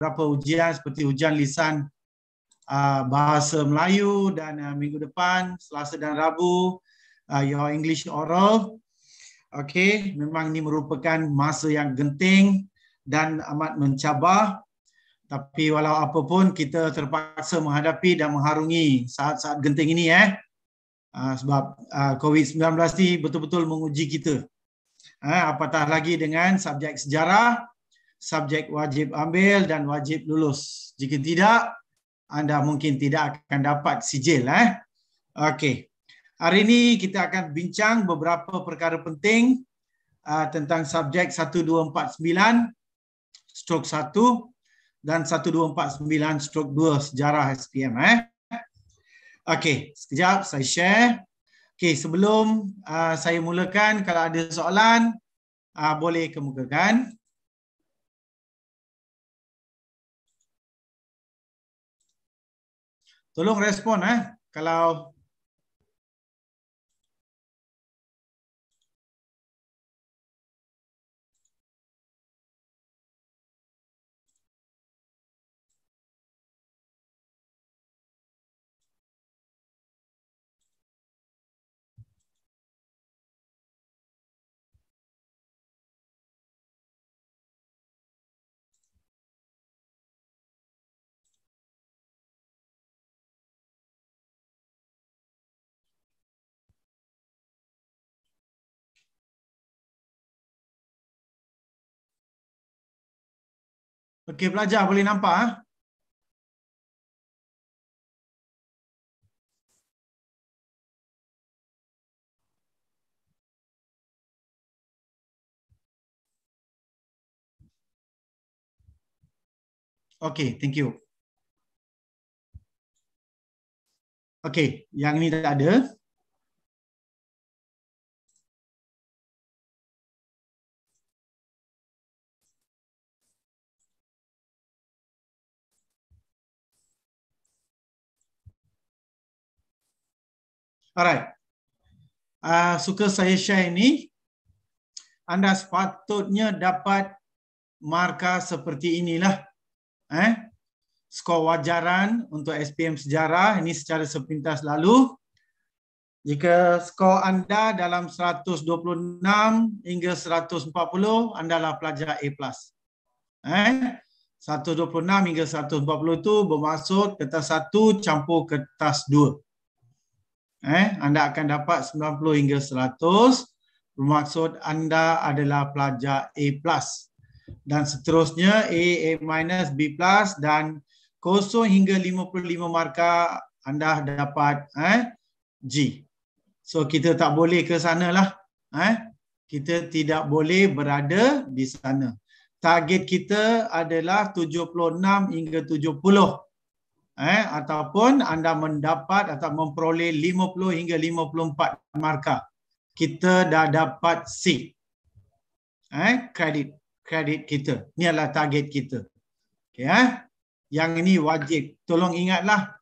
beberapa ujian seperti ujian lisan uh, bahasa Melayu dan uh, minggu depan Selasa dan Rabu uh, your English oral. Okey, memang ini merupakan masa yang genting dan amat mencabar. Tapi walau apa pun kita terpaksa menghadapi dan mengharungi saat-saat genting ini eh. Uh, sebab uh, COVID-19 ni betul-betul menguji kita. Uh, apatah lagi dengan subjek sejarah subjek wajib ambil dan wajib lulus. Jika tidak, anda mungkin tidak akan dapat sijil. Eh? Okey. Hari ini kita akan bincang beberapa perkara penting uh, tentang subjek 1249 stroke 1 dan 1249 stroke 2 sejarah SPM. Eh? Okey, sekejap saya share. Okey, sebelum uh, saya mulakan, kalau ada soalan, uh, boleh kemukakan. Tolong respon eh kalau Okey, pelajar boleh nampak ah. Okey, thank you. Okey, yang ni tak ada. Alright. Uh, suka saya share ini. Anda sepatutnya dapat markah seperti inilah. Eh? Skor wajaran untuk SPM sejarah. Ini secara sepintas lalu. Jika skor anda dalam 126 hingga 140, anda lah pelajar A+. Eh? 126 hingga 140 itu bermaksud kertas 1 campur kertas 2 eh anda akan dapat 90 hingga 100 bermaksud anda adalah pelajar A+ dan seterusnya A A minus B+ dan kosong hingga 55 markah anda dapat eh G. So kita tak boleh ke sanalah eh kita tidak boleh berada di sana. Target kita adalah 76 hingga 70 eh ataupun anda mendapat atau memperoleh 50 hingga 54 markah kita dah dapat C eh kredit kredit kita ni adalah target kita okey eh yang ini wajib tolong ingatlah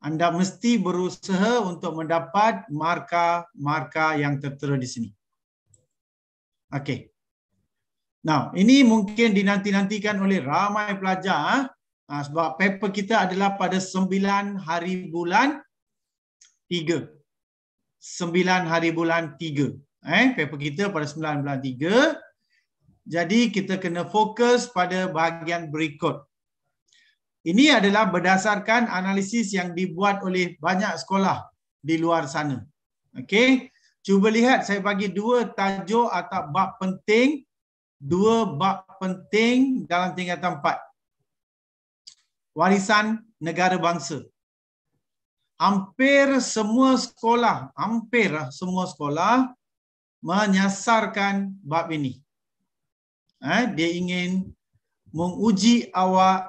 anda mesti berusaha untuk mendapat markah-markah yang tertera di sini Okay. now ini mungkin dinanti-nantikan oleh ramai pelajar ha? Ha, sebab paper kita adalah pada sembilan hari bulan tiga, sembilan hari bulan tiga. Eh, paper kita pada sembilan bulan tiga. Jadi kita kena fokus pada bahagian berikut. Ini adalah berdasarkan analisis yang dibuat oleh banyak sekolah di luar sana. Okey. Cuba lihat saya bagi dua tajuk atau bab penting, dua bab penting dalam tingkatan 4 warisan negara bangsa. Hampir semua sekolah, hampir semua sekolah menyasarkan bab ini. Eh, dia ingin menguji awak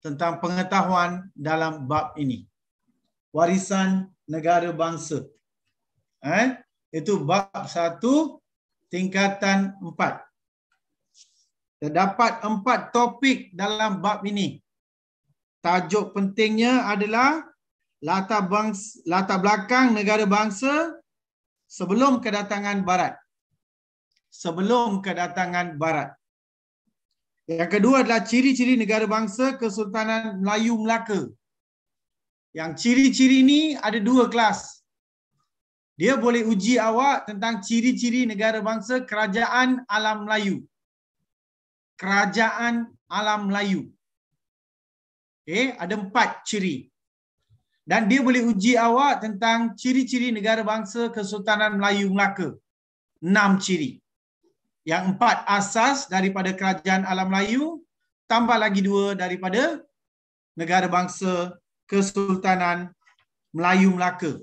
tentang pengetahuan dalam bab ini. Warisan negara bangsa. Eh, itu bab satu tingkatan empat. Terdapat empat topik dalam bab ini tajuk pentingnya adalah latar, bangsa, latar belakang negara bangsa sebelum kedatangan barat. Sebelum kedatangan barat. Yang kedua adalah ciri-ciri negara bangsa Kesultanan Melayu Melaka. Yang ciri-ciri ini ada dua kelas. Dia boleh uji awak tentang ciri-ciri negara bangsa Kerajaan Alam Melayu. Kerajaan Alam Melayu. Okay, eh, ada empat ciri. Dan dia boleh uji awak tentang ciri-ciri negara bangsa Kesultanan Melayu Melaka. Enam ciri. Yang empat asas daripada Kerajaan Alam Melayu, tambah lagi dua daripada negara bangsa Kesultanan Melayu Melaka.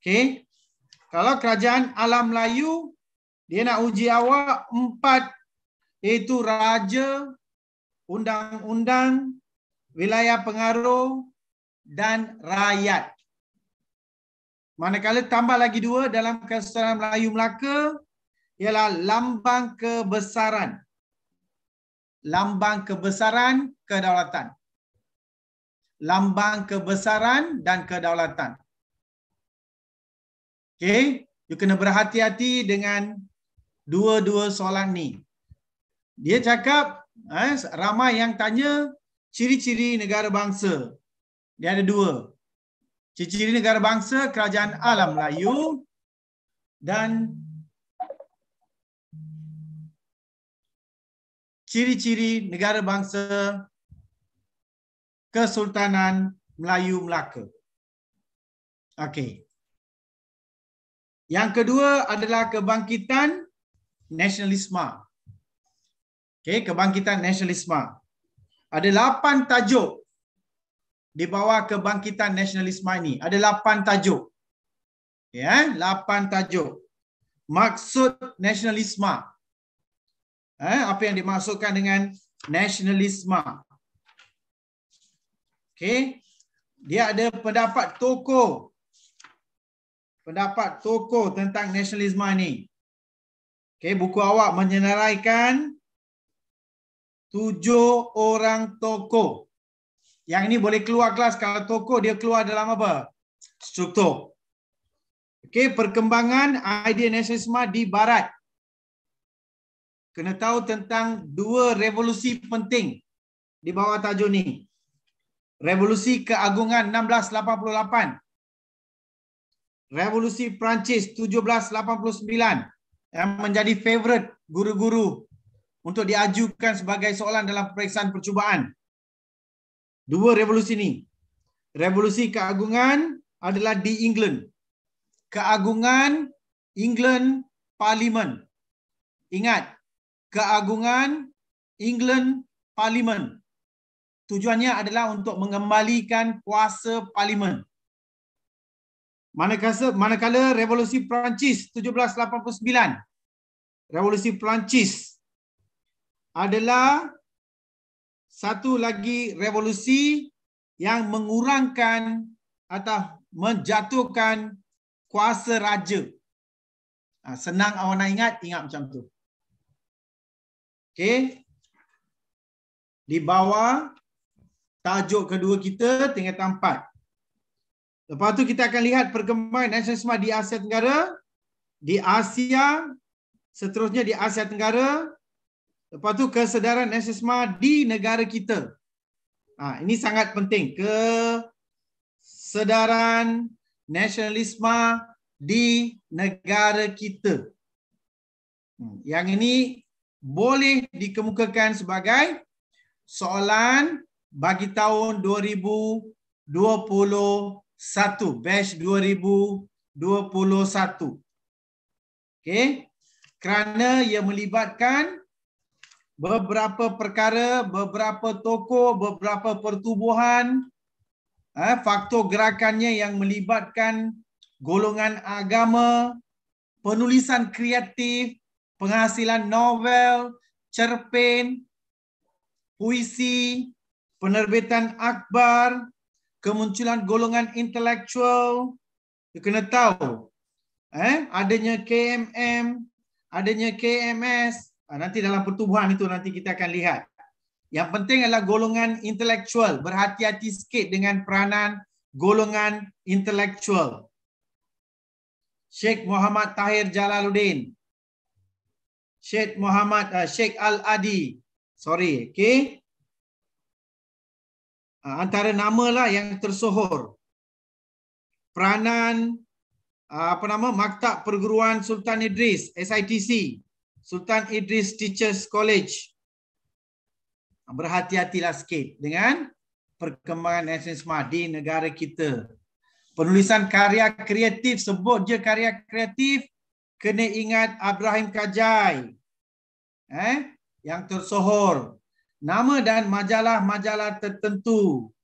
Okay. Kalau Kerajaan Alam Melayu, dia nak uji awak empat iaitu Raja, Undang-Undang, wilayah pengaruh dan rakyat. Manakala tambah lagi dua dalam kesusahan Melayu Melaka ialah lambang kebesaran. Lambang kebesaran kedaulatan. Lambang kebesaran dan kedaulatan. Okay, you kena berhati-hati dengan dua-dua soalan ni. Dia cakap, eh, ramai yang tanya, ciri-ciri negara bangsa. Dia ada dua. Ciri-ciri negara bangsa, kerajaan alam Melayu dan ciri-ciri negara bangsa Kesultanan Melayu Melaka. Okey. Yang kedua adalah kebangkitan nasionalisme. Okey, kebangkitan nasionalisme. Ada lapan tajuk di bawah kebangkitan nasionalisme ini. Ada lapan tajuk. Ya, lapan tajuk. Maksud nasionalisme. Eh, apa yang dimaksudkan dengan nasionalisme. Okay. Dia ada pendapat toko. Pendapat toko tentang nasionalisme ini. Okay, buku awak menyenaraikan tujuh orang toko. Yang ini boleh keluar kelas kalau toko dia keluar dalam apa? Struktur. Okey, perkembangan idea nasionalisme di barat. Kena tahu tentang dua revolusi penting di bawah tajuk ni. Revolusi keagungan 1688. Revolusi Perancis 1789 yang menjadi favorite guru-guru untuk diajukan sebagai soalan dalam periksaan percubaan. Dua revolusi ini. Revolusi keagungan adalah di England. Keagungan England Parlimen Ingat, keagungan England Parlimen Tujuannya adalah untuk mengembalikan kuasa parlimen. Manakala, manakala revolusi Perancis 1789. Revolusi Perancis 1789 adalah satu lagi revolusi yang mengurangkan atau menjatuhkan kuasa raja. Ha, senang awak nak ingat, ingat macam tu. Okay. Di bawah tajuk kedua kita, tingkat empat. Lepas tu kita akan lihat perkembangan nasionalisme di Asia Tenggara, di Asia, seterusnya di Asia Tenggara, Lepas tu kesedaran nasisma di negara kita. Ha, ini sangat penting. Kesedaran nasionalisme di negara kita. Hmm, yang ini boleh dikemukakan sebagai soalan bagi tahun 2021. Batch 2021. Okay. Kerana ia melibatkan beberapa perkara, beberapa tokoh, beberapa pertubuhan, eh, faktor gerakannya yang melibatkan golongan agama, penulisan kreatif, penghasilan novel, cerpen, puisi, penerbitan akbar, kemunculan golongan intelektual. You kena tahu eh, adanya KMM, adanya KMS, Ah, nanti dalam pertubuhan itu nanti kita akan lihat. Yang penting adalah golongan intelektual. Berhati-hati sikit dengan peranan golongan intelektual. Sheikh Muhammad Tahir Jalaluddin. Sheikh Muhammad uh, Sheikh Al Adi. Sorry, okey. Uh, ah, antara namalah yang tersohor. Peranan uh, apa nama Maktab Perguruan Sultan Idris SITC. Sultan Idris Teachers College. Berhati-hatilah sikit dengan perkembangan SNSMA di negara kita. Penulisan karya kreatif, sebut je karya kreatif, kena ingat Abraham Kajai eh, yang tersohor. Nama dan majalah-majalah tertentu.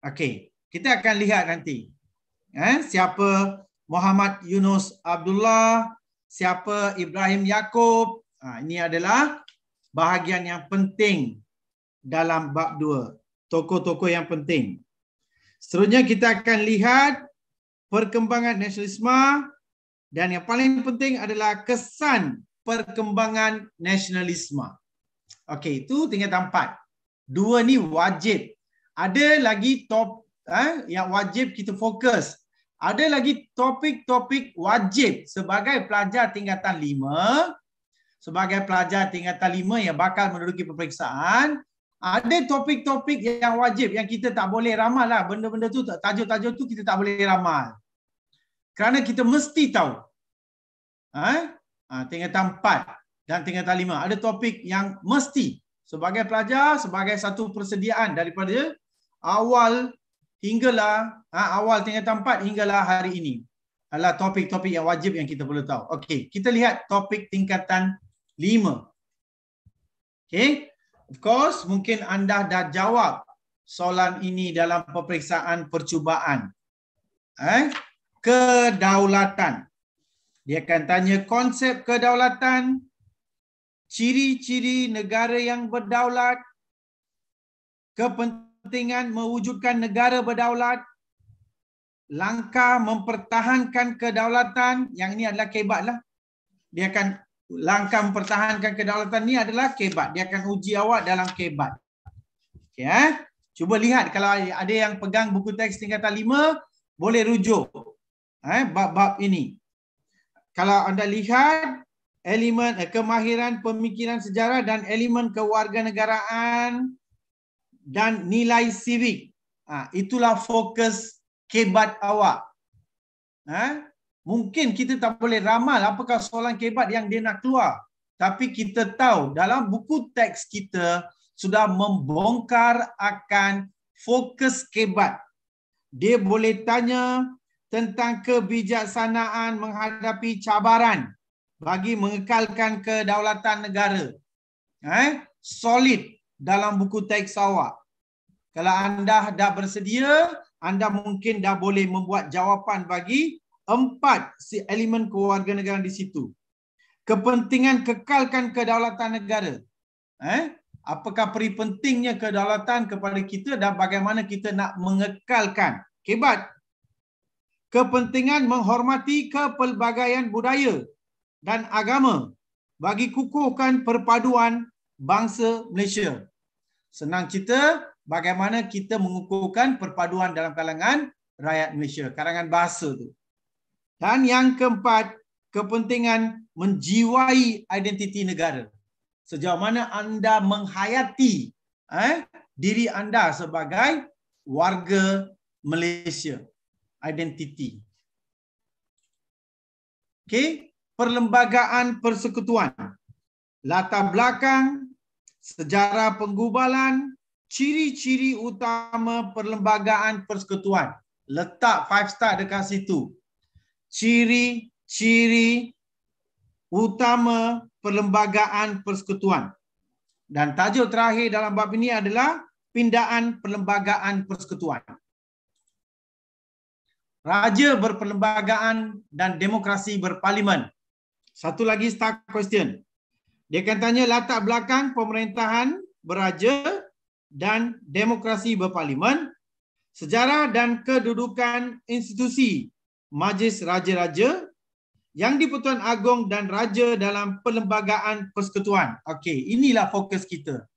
Okey, kita akan lihat nanti. Eh, siapa Muhammad Yunus Abdullah, siapa Ibrahim Yaakob. Ha, ini adalah bahagian yang penting dalam bab dua. Tokoh-tokoh yang penting. Seterusnya kita akan lihat perkembangan nasionalisme dan yang paling penting adalah kesan perkembangan nasionalisme. Okey, itu tingkat empat. Dua ni wajib. Ada lagi top eh, yang wajib kita fokus ada lagi topik-topik wajib sebagai pelajar tingkatan 5 sebagai pelajar tingkatan 5 yang bakal menduduki peperiksaan ada topik-topik yang wajib yang kita tak boleh ramal lah benda-benda tu tajuk-tajuk tu kita tak boleh ramal kerana kita mesti tahu ha? ha tingkatan 4 dan tingkatan 5 ada topik yang mesti sebagai pelajar sebagai satu persediaan daripada awal hinggalah ha, awal tingkatan empat hinggalah hari ini. Adalah topik-topik yang wajib yang kita perlu tahu. Okey, kita lihat topik tingkatan lima. Okey, of course mungkin anda dah jawab soalan ini dalam peperiksaan percubaan. Eh? Kedaulatan. Dia akan tanya konsep kedaulatan, ciri-ciri negara yang berdaulat, kepentingan kepentingan mewujudkan negara berdaulat langkah mempertahankan kedaulatan yang ini adalah kebat lah dia akan langkah mempertahankan kedaulatan ni adalah kebat dia akan uji awak dalam kebat Ya, eh? cuba lihat kalau ada yang pegang buku teks tingkatan 5 boleh rujuk eh bab-bab ini kalau anda lihat elemen eh, kemahiran pemikiran sejarah dan elemen kewarganegaraan dan nilai sivik. Ha, itulah fokus kebat awak. Ha? Mungkin kita tak boleh ramal apakah soalan kebat yang dia nak keluar. Tapi kita tahu dalam buku teks kita sudah membongkar akan fokus kebat. Dia boleh tanya tentang kebijaksanaan menghadapi cabaran bagi mengekalkan kedaulatan negara. Eh? Solid dalam buku teks awak. Kalau anda dah bersedia, anda mungkin dah boleh membuat jawapan bagi empat si elemen keluarga negara di situ. Kepentingan kekalkan kedaulatan negara. Eh? Apakah peri pentingnya kedaulatan kepada kita dan bagaimana kita nak mengekalkan. Kebat. Kepentingan menghormati kepelbagaian budaya dan agama bagi kukuhkan perpaduan bangsa Malaysia. Senang cerita bagaimana kita mengukuhkan perpaduan dalam kalangan rakyat Malaysia, kalangan bahasa tu. Dan yang keempat, kepentingan menjiwai identiti negara. Sejauh mana anda menghayati eh, diri anda sebagai warga Malaysia. Identiti. Okay. Perlembagaan persekutuan. Latar belakang, sejarah penggubalan, ciri-ciri utama perlembagaan persekutuan. Letak five star dekat situ. Ciri-ciri utama perlembagaan persekutuan. Dan tajuk terakhir dalam bab ini adalah pindaan perlembagaan persekutuan. Raja berperlembagaan dan demokrasi berparlimen. Satu lagi start question. Dia akan tanya latar belakang pemerintahan beraja dan demokrasi berparlimen, sejarah dan kedudukan institusi majlis raja-raja yang dipertuan agung dan raja dalam perlembagaan persekutuan. Okey, inilah fokus kita.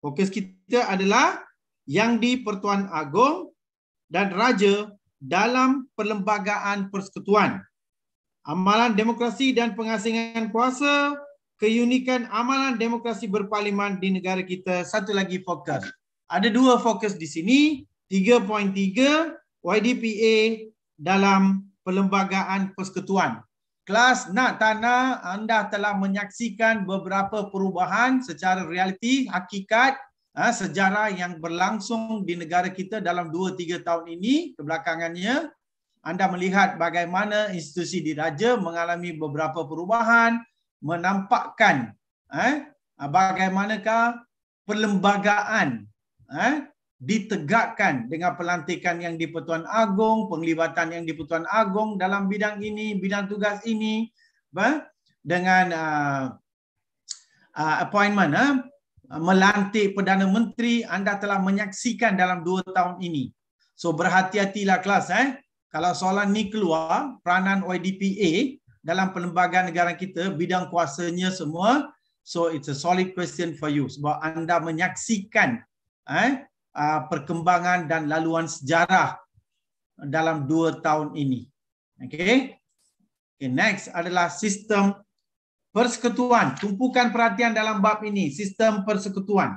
Fokus kita adalah yang dipertuan agung dan raja dalam perlembagaan persekutuan. Amalan demokrasi dan pengasingan kuasa, keunikan amalan demokrasi berparlimen di negara kita. Satu lagi fokus. Ada dua fokus di sini. 3.3 YDPA dalam perlembagaan persekutuan. Kelas nak tanah anda telah menyaksikan beberapa perubahan secara realiti, hakikat, ha, sejarah yang berlangsung di negara kita dalam 2-3 tahun ini kebelakangannya. Anda melihat bagaimana institusi diraja mengalami beberapa perubahan, menampakkan eh, ah, bagaimanakah perlembagaan eh, ditegakkan dengan pelantikan yang di-Pertuan Agong, penglibatan yang di-Pertuan Agong dalam bidang ini, bidang tugas ini bah, eh, dengan uh, uh, appointment eh, melantik Perdana Menteri anda telah menyaksikan dalam dua tahun ini. So berhati-hatilah kelas eh. Kalau soalan ni keluar peranan YDPA dalam perlembagaan negara kita bidang kuasanya semua so it's a solid question for you sebab anda menyaksikan eh ah, perkembangan dan laluan sejarah dalam dua tahun ini okey okay, next adalah sistem persekutuan tumpukan perhatian dalam bab ini sistem persekutuan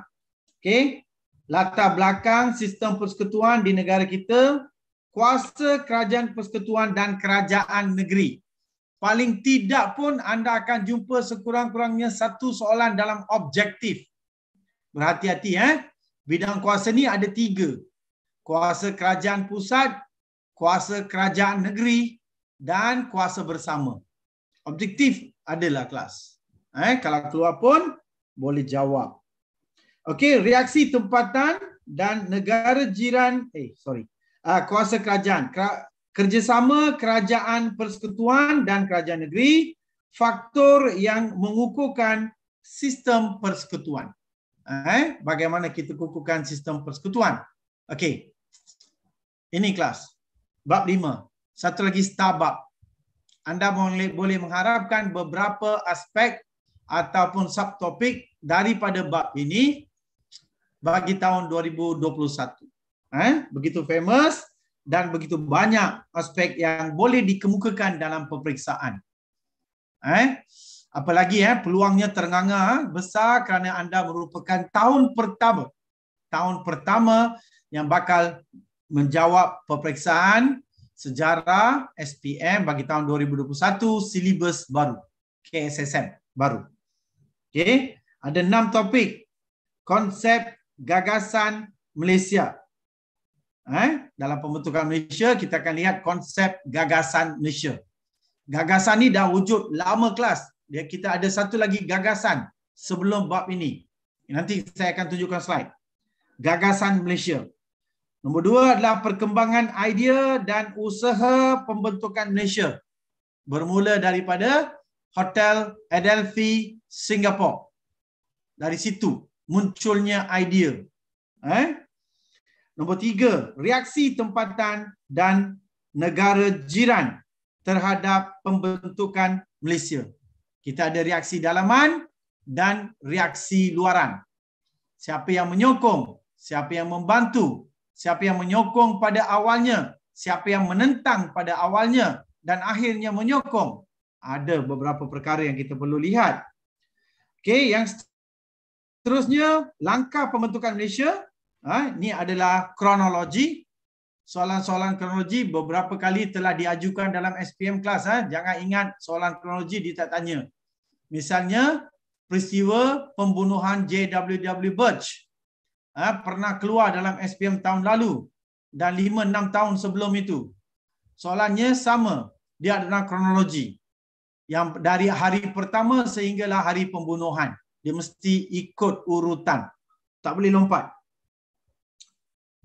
Okay, latar belakang sistem persekutuan di negara kita kuasa kerajaan persekutuan dan kerajaan negeri paling tidak pun anda akan jumpa sekurang-kurangnya satu soalan dalam objektif. Berhati-hati ya. Eh? Bidang kuasa ni ada tiga. Kuasa kerajaan pusat, kuasa kerajaan negeri dan kuasa bersama. Objektif adalah kelas. Eh, kalau keluar pun boleh jawab. Okey, reaksi tempatan dan negara jiran. Eh, sorry. Uh, kuasa kerajaan kerjasama kerajaan persekutuan dan kerajaan negeri faktor yang mengukuhkan sistem persekutuan. Eh, bagaimana kita kukuhkan sistem persekutuan? Okey. Ini kelas bab 5. Satu lagi bab. Anda boleh boleh mengharapkan beberapa aspek ataupun subtopik daripada bab ini bagi tahun 2021. Eh, begitu famous dan begitu banyak aspek yang boleh dikemukakan dalam peperiksaan. Eh? Apalagi eh, peluangnya ternganga eh, besar kerana anda merupakan tahun pertama. Tahun pertama yang bakal menjawab peperiksaan sejarah SPM bagi tahun 2021 silibus baru. KSSM baru. Okay? Ada enam topik. Konsep gagasan Malaysia eh, dalam pembentukan Malaysia, kita akan lihat konsep gagasan Malaysia. Gagasan ini dah wujud lama kelas. Dia kita ada satu lagi gagasan sebelum bab ini. Nanti saya akan tunjukkan slide. Gagasan Malaysia. Nombor dua adalah perkembangan idea dan usaha pembentukan Malaysia. Bermula daripada Hotel Adelphi Singapore. Dari situ munculnya idea. Eh? Nombor tiga, reaksi tempatan dan negara jiran terhadap pembentukan Malaysia. Kita ada reaksi dalaman dan reaksi luaran. Siapa yang menyokong, siapa yang membantu, siapa yang menyokong pada awalnya, siapa yang menentang pada awalnya dan akhirnya menyokong. Ada beberapa perkara yang kita perlu lihat. Okey, yang seterusnya langkah pembentukan Malaysia ini ha, adalah kronologi. Soalan-soalan kronologi beberapa kali telah diajukan dalam SPM kelas. Ha. Jangan ingat soalan kronologi dia tak tanya. Misalnya, peristiwa pembunuhan JWW Birch. Ha, pernah keluar dalam SPM tahun lalu dan 5-6 tahun sebelum itu. Soalannya sama. Dia adalah kronologi. Yang dari hari pertama sehinggalah hari pembunuhan. Dia mesti ikut urutan. Tak boleh lompat.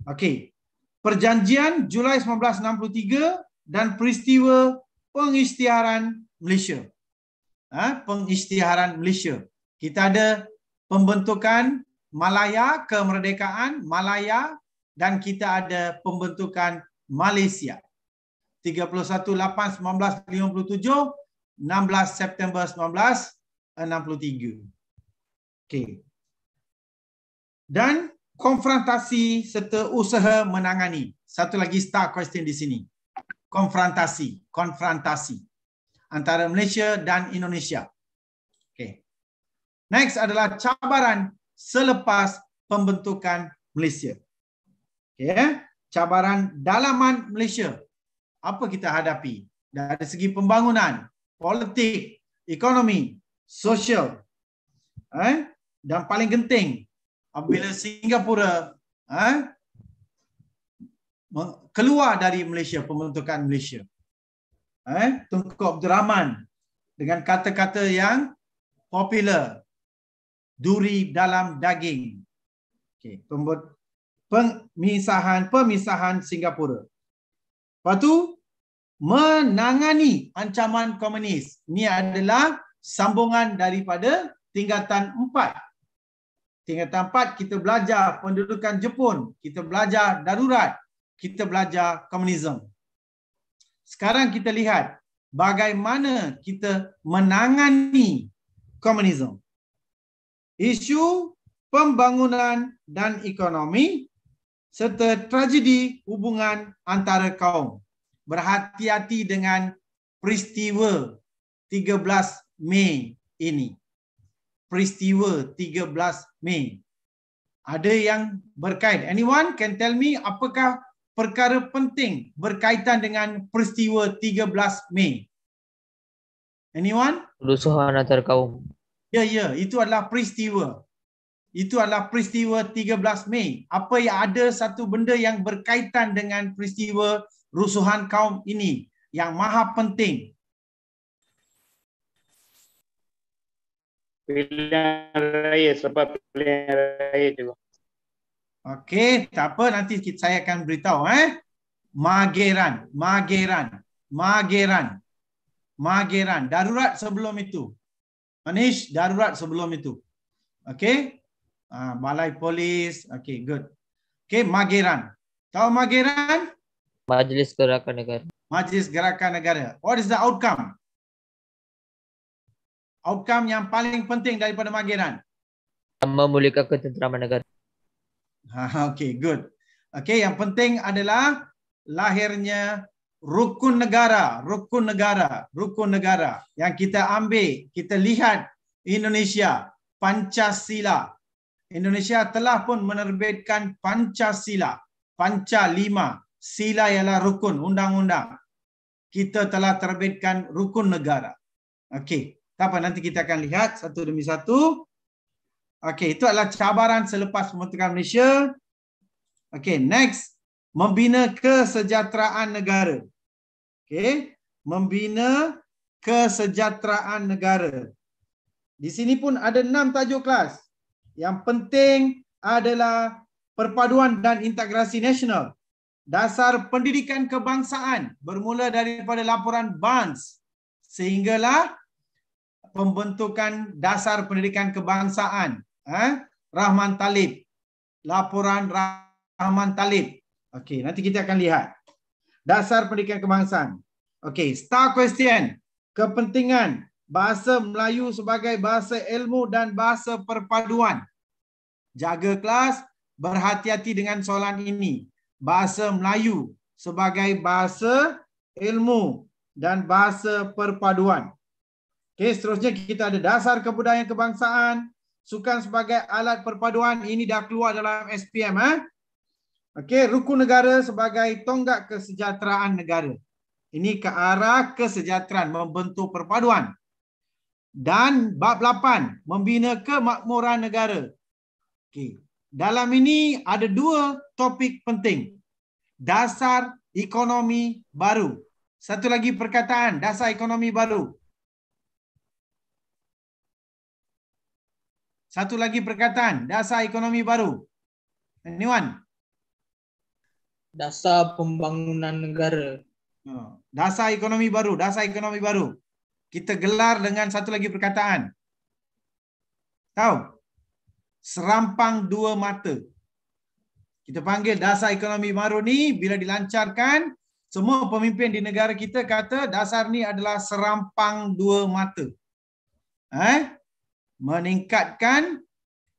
Okey. Perjanjian Julai 1963 dan peristiwa pengisytiharan Malaysia. Ah, ha? pengisytiharan Malaysia. Kita ada pembentukan Malaya kemerdekaan Malaya dan kita ada pembentukan Malaysia. 318 1957-16 September 1963. Okey. Dan konfrontasi serta usaha menangani. Satu lagi star question di sini. Konfrontasi, konfrontasi antara Malaysia dan Indonesia. Okay. Next adalah cabaran selepas pembentukan Malaysia. Okay. Ya. Cabaran dalaman Malaysia. Apa kita hadapi? Dari segi pembangunan, politik, ekonomi, sosial. Eh? Dan paling genting, apabila Singapura eh, keluar dari Malaysia, pembentukan Malaysia. Eh, ha? Tunku Abdul Rahman dengan kata-kata yang popular. Duri dalam daging. Okay. Pembuat pemisahan pemisahan Singapura. Lepas tu, menangani ancaman komunis. Ini adalah sambungan daripada tingkatan empat. Tingkatan empat, kita belajar pendudukan Jepun. Kita belajar darurat. Kita belajar komunisme. Sekarang kita lihat bagaimana kita menangani komunisme. Isu pembangunan dan ekonomi serta tragedi hubungan antara kaum. Berhati-hati dengan peristiwa 13 Mei ini peristiwa 13 Mei. Ada yang berkait. Anyone can tell me apakah perkara penting berkaitan dengan peristiwa 13 Mei? Anyone? Rusuhan antara kaum. Ya, ya. Itu adalah peristiwa. Itu adalah peristiwa 13 Mei. Apa yang ada satu benda yang berkaitan dengan peristiwa rusuhan kaum ini yang maha penting Pilihan raya sebab pilihan raya juga. Okey, tak apa nanti kita, saya akan beritahu eh. Mageran, mageran, mageran. Mageran, darurat sebelum itu. Manish, darurat sebelum itu. Okey. Ah, balai polis. Okey, good. Okey, mageran. Tahu mageran? Majlis Gerakan Negara. Majlis Gerakan Negara. What is the outcome? outcome yang paling penting daripada magiran? Memulihkan ketenteraman negara. Ha, ha okay, good. Okay, yang penting adalah lahirnya rukun negara, rukun negara, rukun negara yang kita ambil, kita lihat Indonesia, Pancasila. Indonesia telah pun menerbitkan Pancasila, Panca Lima. Sila ialah rukun, undang-undang. Kita telah terbitkan rukun negara. Okey, tak apa, nanti kita akan lihat satu demi satu. Okey, itu adalah cabaran selepas pemerintahan Malaysia. Okey, next. Membina kesejahteraan negara. Okey, membina kesejahteraan negara. Di sini pun ada enam tajuk kelas. Yang penting adalah perpaduan dan integrasi nasional. Dasar pendidikan kebangsaan bermula daripada laporan BANS sehinggalah pembentukan dasar pendidikan kebangsaan. Eh? Rahman Talib. Laporan Rahman Talib. Okey, nanti kita akan lihat. Dasar pendidikan kebangsaan. Okey, star question. Kepentingan bahasa Melayu sebagai bahasa ilmu dan bahasa perpaduan. Jaga kelas, berhati-hati dengan soalan ini. Bahasa Melayu sebagai bahasa ilmu dan bahasa perpaduan. Okay, seterusnya kita ada dasar kebudayaan kebangsaan, sukan sebagai alat perpaduan ini dah keluar dalam SPM eh. Ha? Okey, rukun negara sebagai tonggak kesejahteraan negara. Ini ke arah kesejahteraan membentuk perpaduan. Dan bab 8, membina kemakmuran negara. Okey. Dalam ini ada dua topik penting. Dasar ekonomi baru. Satu lagi perkataan, dasar ekonomi baru. Satu lagi perkataan, dasar ekonomi baru. Anyone? Dasar pembangunan negara. Ha, dasar ekonomi baru, dasar ekonomi baru. Kita gelar dengan satu lagi perkataan. Tahu? Serampang dua mata. Kita panggil dasar ekonomi baru ni bila dilancarkan, semua pemimpin di negara kita kata dasar ni adalah serampang dua mata. Eh? meningkatkan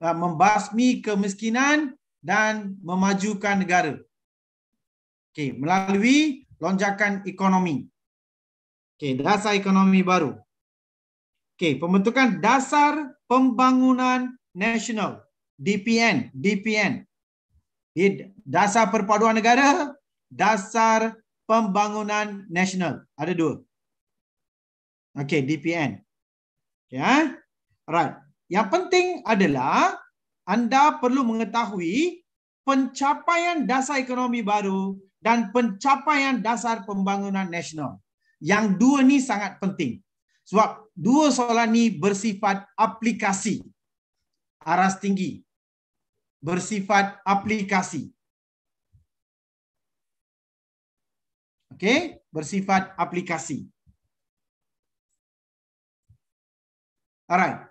uh, membasmi kemiskinan dan memajukan negara. Okey, melalui lonjakan ekonomi. Okey, dasar ekonomi baru. Okey, pembentukan dasar pembangunan nasional, DPN, DPN. Dasar perpaduan negara, dasar pembangunan nasional. Ada dua. Okey, DPN. Ya. Okay, ha? Right. Yang penting adalah anda perlu mengetahui pencapaian dasar ekonomi baru dan pencapaian dasar pembangunan nasional. Yang dua ni sangat penting. Sebab dua soalan ni bersifat aplikasi. Aras tinggi. Bersifat aplikasi. Okey, bersifat aplikasi. Alright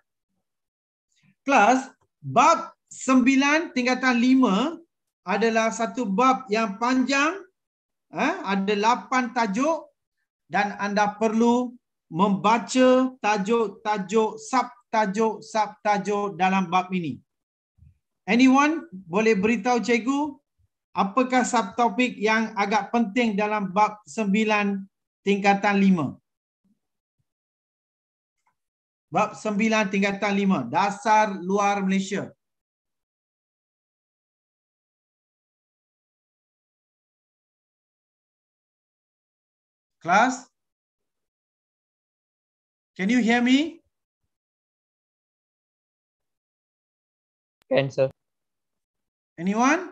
plus bab sembilan tingkatan lima adalah satu bab yang panjang eh, ada lapan tajuk dan anda perlu membaca tajuk-tajuk sub-tajuk sub-tajuk dalam bab ini anyone boleh beritahu cikgu apakah subtopik yang agak penting dalam bab sembilan tingkatan lima? Bab sembilan, tingkatan lima, Dasar luar Malaysia. Class? Can you hear me? Can, sir. Anyone?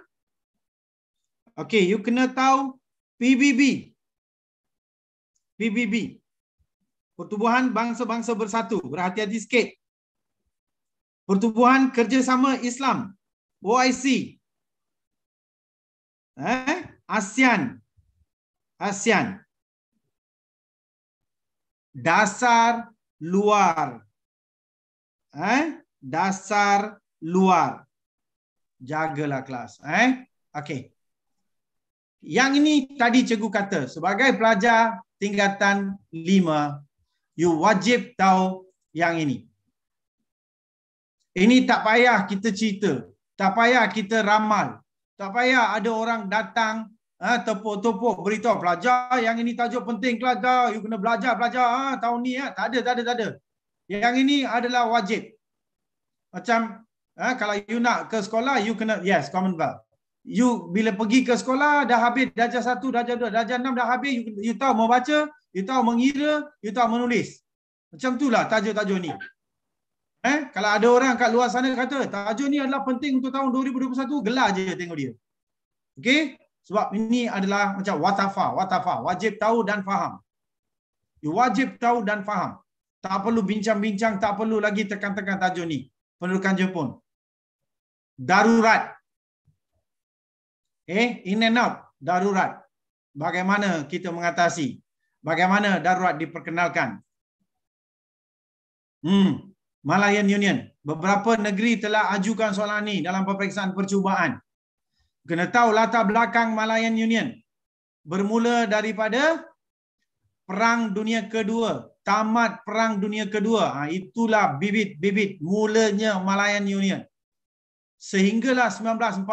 Okay, you kena tahu PBB. PBB. Pertubuhan bangsa-bangsa bersatu. Berhati-hati sikit. Pertubuhan kerjasama Islam. OIC. Eh? ASEAN. ASEAN. Dasar luar. Eh? Dasar luar. Jagalah kelas. Eh? Okey. Yang ini tadi cikgu kata, sebagai pelajar tingkatan lima you wajib tahu yang ini. Ini tak payah kita cerita. Tak payah kita ramal. Tak payah ada orang datang ha, tepuk-tepuk beritahu pelajar yang ini tajuk penting pelajar. You kena belajar belajar. ha, tahun ni. Ha. Tak ada, tak ada, tak ada. Yang ini adalah wajib. Macam ha, kalau you nak ke sekolah, you kena, yes, Commonwealth you bila pergi ke sekolah dah habis darjah 1, darjah 2, darjah 6 dah habis you, you tahu baca, you tahu mengira, you tahu menulis. Macam itulah tajuk-tajuk ni. Eh, kalau ada orang kat luar sana kata tajuk ni adalah penting untuk tahun 2021, gelar je tengok dia. Okey? Sebab ini adalah macam watafa, watafa, wajib tahu dan faham. You wajib tahu dan faham. Tak perlu bincang-bincang, tak perlu lagi tekan-tekan tajuk ni. Penerukan Jepun. Darurat eh in and out darurat bagaimana kita mengatasi bagaimana darurat diperkenalkan hmm Malayan Union beberapa negeri telah ajukan soalan ini dalam peperiksaan percubaan kena tahu latar belakang Malayan Union bermula daripada perang dunia kedua tamat perang dunia kedua ha, itulah bibit-bibit mulanya Malayan Union sehinggalah 1948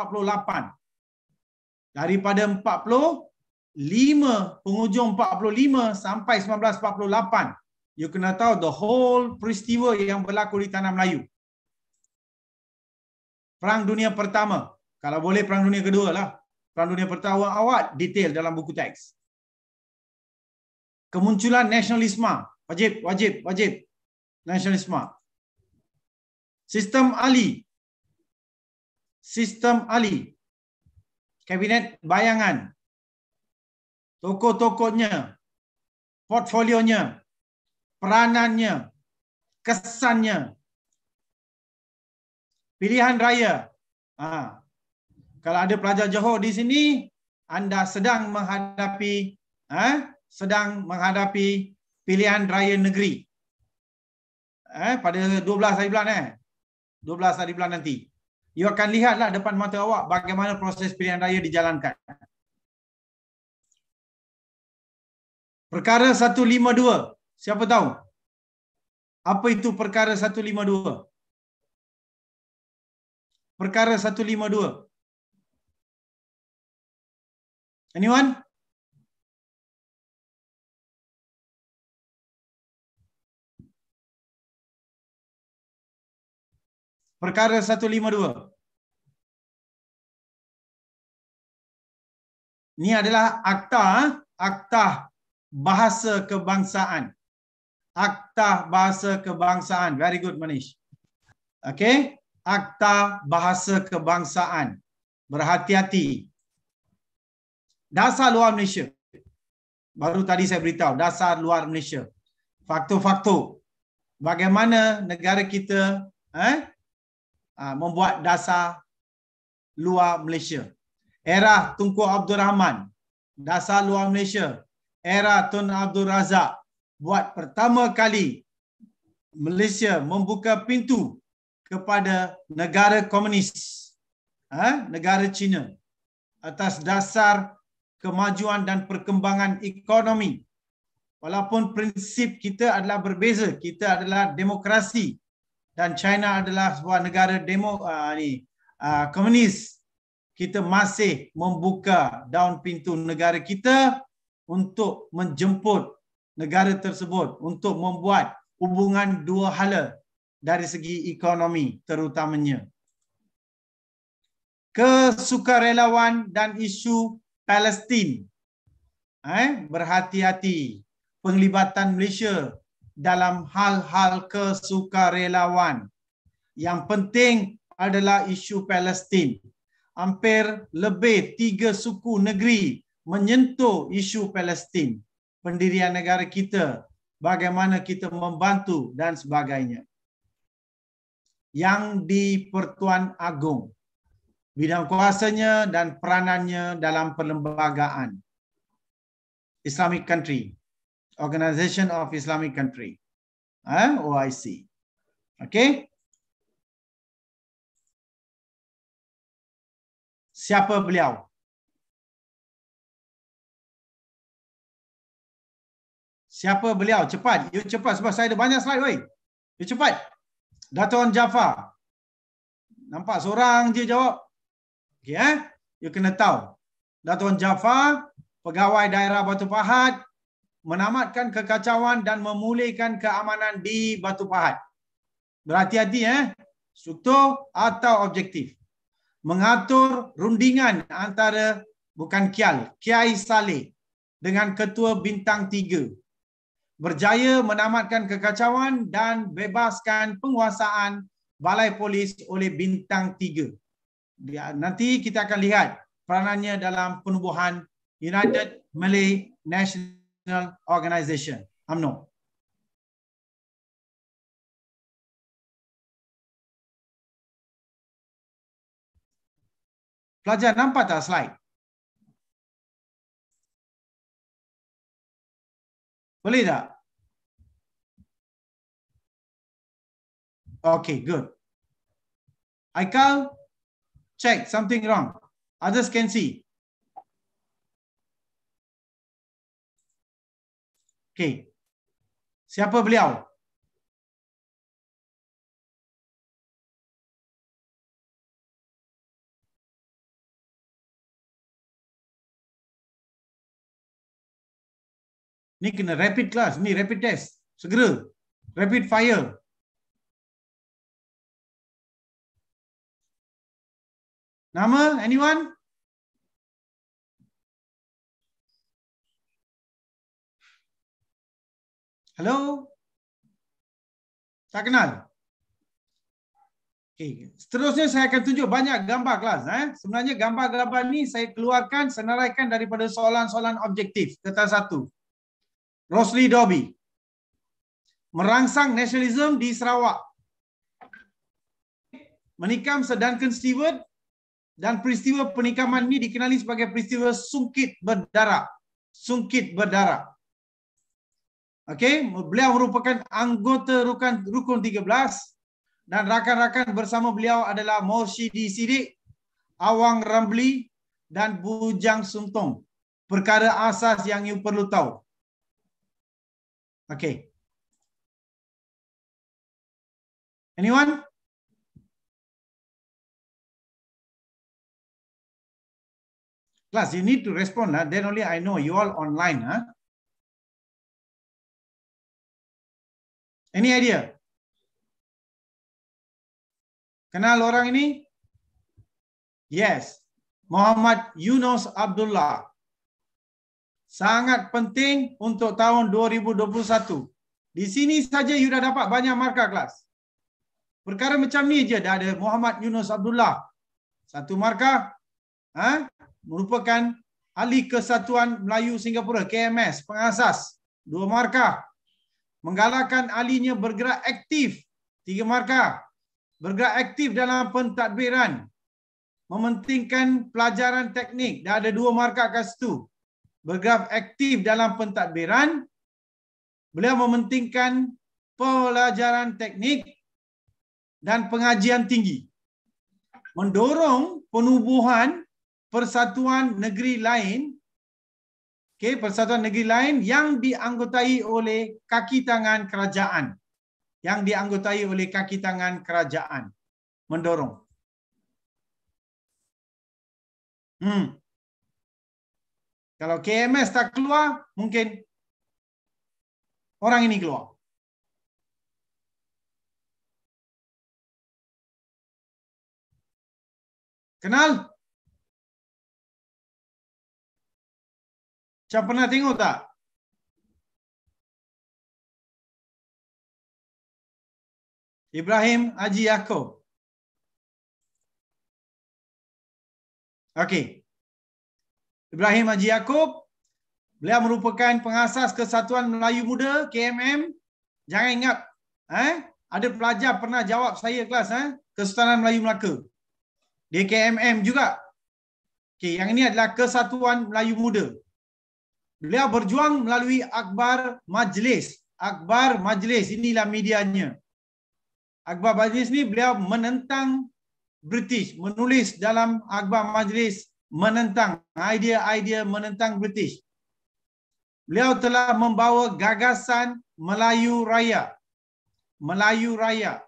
daripada 45 penghujung 45 sampai 1948 you kena tahu the whole peristiwa yang berlaku di tanah Melayu Perang Dunia Pertama kalau boleh Perang Dunia Kedua lah Perang Dunia Pertama awak detail dalam buku teks kemunculan nasionalisme wajib wajib wajib nasionalisme sistem Ali sistem Ali kabinet bayangan tokoh-tokohnya portfolionya peranannya kesannya pilihan raya ha. kalau ada pelajar Johor di sini anda sedang menghadapi ha, sedang menghadapi pilihan raya negeri eh pada 12 hari bulan eh 12 hari bulan nanti you akan lihatlah depan mata awak bagaimana proses pilihan raya dijalankan. Perkara 152. Siapa tahu? Apa itu perkara 152? Perkara 152. Anyone? Perkara 152. Ini adalah akta, ha? akta bahasa kebangsaan. Akta bahasa kebangsaan. Very good Manish. Okay. Akta bahasa kebangsaan. Berhati-hati. Dasar luar Malaysia. Baru tadi saya beritahu. Dasar luar Malaysia. Faktor-faktor. Bagaimana negara kita eh, Ah, membuat dasar luar Malaysia. Era Tunku Abdul Rahman, dasar luar Malaysia. Era Tun Abdul Razak, buat pertama kali Malaysia membuka pintu kepada negara komunis, ha? negara China, atas dasar kemajuan dan perkembangan ekonomi. Walaupun prinsip kita adalah berbeza, kita adalah demokrasi, dan China adalah sebuah negara demo uh, ni uh, komunis kita masih membuka daun pintu negara kita untuk menjemput negara tersebut untuk membuat hubungan dua hala dari segi ekonomi terutamanya kesukarelawan dan isu Palestin eh berhati-hati penglibatan Malaysia dalam hal-hal kesukarelawan. Yang penting adalah isu Palestin. Hampir lebih tiga suku negeri menyentuh isu Palestin, pendirian negara kita, bagaimana kita membantu dan sebagainya. Yang di Pertuan Agong, bidang kuasanya dan peranannya dalam perlembagaan. Islamic country. Organization of Islamic Country, eh? Ah, OIC. Okay. Siapa beliau? Siapa beliau? Cepat. You cepat sebab saya ada banyak slide. Oi. You cepat. Datuan Jaafar. Nampak seorang je jawab. Okay, eh? You kena tahu. Datuan Jaafar, pegawai daerah Batu Pahat, menamatkan kekacauan dan memulihkan keamanan di Batu Pahat. Berhati-hati ya. Eh? Struktur atau objektif. Mengatur rundingan antara bukan Kial, Kiai Saleh dengan Ketua Bintang tiga Berjaya menamatkan kekacauan dan bebaskan penguasaan balai polis oleh Bintang tiga. Nanti kita akan lihat peranannya dalam penubuhan United Malay National international organization. no. Pelajar nampak tak slide? Boleh tak? Okay, good. I Aikal, check something wrong. Others can see. Okey. Siapa beliau? Ni kena rapid class, ni rapid test. Segera. Rapid fire. Nama anyone? Hello? Tak kenal? Okay. Seterusnya saya akan tunjuk banyak gambar kelas. Eh. Sebenarnya gambar-gambar ni saya keluarkan, senaraikan daripada soalan-soalan objektif. Kata satu. Rosli Dobby. Merangsang nasionalism di Sarawak. Menikam Sir Duncan Stewart dan peristiwa penikaman ini dikenali sebagai peristiwa sungkit berdarah. Sungkit berdarah. Okey, beliau merupakan anggota rukun rukun 13 dan rakan-rakan bersama beliau adalah Morshidi Sidik, Awang Ramli dan Bujang Suntong. Perkara asas yang you perlu tahu. Okey. Anyone? Class, you need to respond. Huh? Lah. Then only I know you all online. Huh? Any idea? Kenal orang ini? Yes. Muhammad Yunus Abdullah. Sangat penting untuk tahun 2021. Di sini saja you dah dapat banyak markah kelas. Perkara macam ni je dah ada Muhammad Yunus Abdullah. Satu markah ha? merupakan Ahli Kesatuan Melayu Singapura, KMS, pengasas. Dua markah menggalakkan ahlinya bergerak aktif tiga markah bergerak aktif dalam pentadbiran mementingkan pelajaran teknik dah ada dua markah kat situ bergerak aktif dalam pentadbiran beliau mementingkan pelajaran teknik dan pengajian tinggi mendorong penubuhan persatuan negeri lain okay, Persatuan Negeri lain yang dianggotai oleh kaki tangan kerajaan. Yang dianggotai oleh kaki tangan kerajaan. Mendorong. Hmm. Kalau KMS tak keluar, mungkin orang ini keluar. Kenal? Kenal? ya pernah tengok tak? Ibrahim Haji Yaakob. Okey. Ibrahim Haji Yaakob. Beliau merupakan pengasas Kesatuan Melayu Muda, KMM. Jangan ingat. Eh? Ada pelajar pernah jawab saya kelas. Eh? Kesatuan Melayu Melaka. Dia KMM juga. Okey, yang ini adalah Kesatuan Melayu Muda. Beliau berjuang melalui Akbar Majlis. Akbar Majlis inilah medianya. Akbar Majlis ni beliau menentang British, menulis dalam Akbar Majlis menentang idea-idea menentang British. Beliau telah membawa gagasan Melayu Raya. Melayu Raya.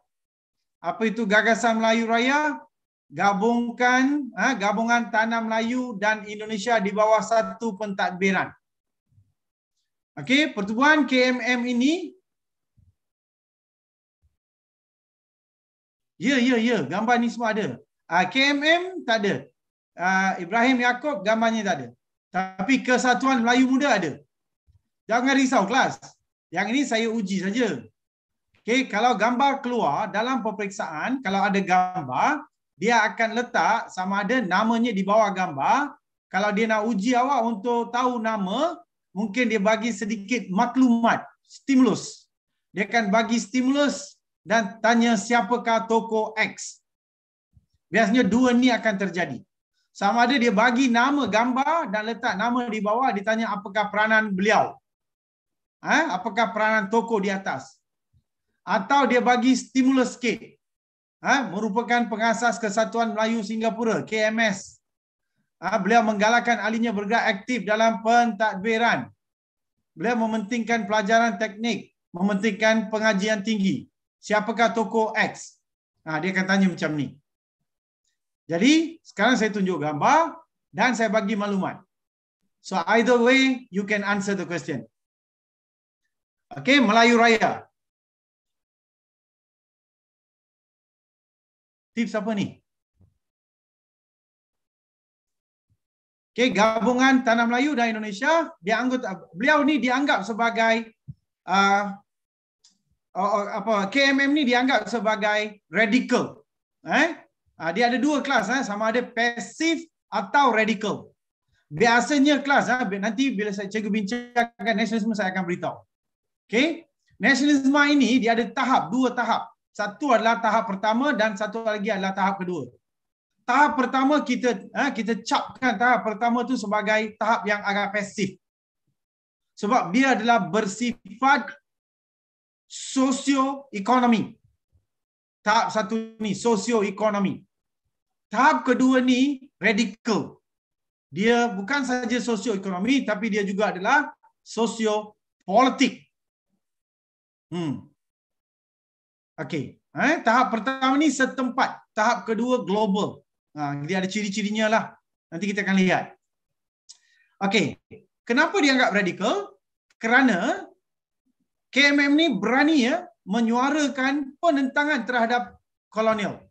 Apa itu gagasan Melayu Raya? Gabungkan ha, gabungan tanah Melayu dan Indonesia di bawah satu pentadbiran. Okey, pertubuhan KMM ini Ya, ya, ya, gambar ni semua ada. Ah KMM tak ada. Uh, Ibrahim Yaakob gambarnya tak ada. Tapi Kesatuan Melayu Muda ada. Jangan risau kelas. Yang ini saya uji saja. Okey, kalau gambar keluar dalam peperiksaan, kalau ada gambar, dia akan letak sama ada namanya di bawah gambar. Kalau dia nak uji awak untuk tahu nama, mungkin dia bagi sedikit maklumat, stimulus. Dia akan bagi stimulus dan tanya siapakah toko X. Biasanya dua ni akan terjadi. Sama ada dia bagi nama gambar dan letak nama di bawah, ditanya apakah peranan beliau. Ha? Apakah peranan toko di atas. Atau dia bagi stimulus sikit. Ha? Merupakan pengasas kesatuan Melayu Singapura, KMS. Ah, beliau menggalakkan ahlinya bergerak aktif dalam pentadbiran. Beliau mementingkan pelajaran teknik, mementingkan pengajian tinggi. Siapakah tokoh X? Ah, dia akan tanya macam ni. Jadi, sekarang saya tunjuk gambar dan saya bagi maklumat. So either way, you can answer the question. Okay, Melayu Raya. Tips apa ni? Okey, gabungan Tanah Melayu dan Indonesia, dia anggota beliau ni dianggap sebagai uh, uh, apa KMM ni dianggap sebagai radical. Eh? Uh, dia ada dua kelas eh? sama ada pasif atau radical. Biasanya kelas eh? nanti bila saya cikgu bincangkan nasionalisme saya akan beritahu. Okey. Nasionalisme ini dia ada tahap, dua tahap. Satu adalah tahap pertama dan satu lagi adalah tahap kedua tahap pertama kita ha, kita capkan tahap pertama tu sebagai tahap yang agak pasif. Sebab dia adalah bersifat sosioekonomi. Tahap satu ni sosioekonomi. Tahap kedua ni radikal. Dia bukan saja sosioekonomi tapi dia juga adalah sosiopolitik. Hmm. Okay. Eh, ha, tahap pertama ni setempat. Tahap kedua global. Jadi ha, ada ciri-cirinya lah. Nanti kita akan lihat. Okey. Kenapa dia dianggap radikal? Kerana KMM ni berani ya menyuarakan penentangan terhadap kolonial.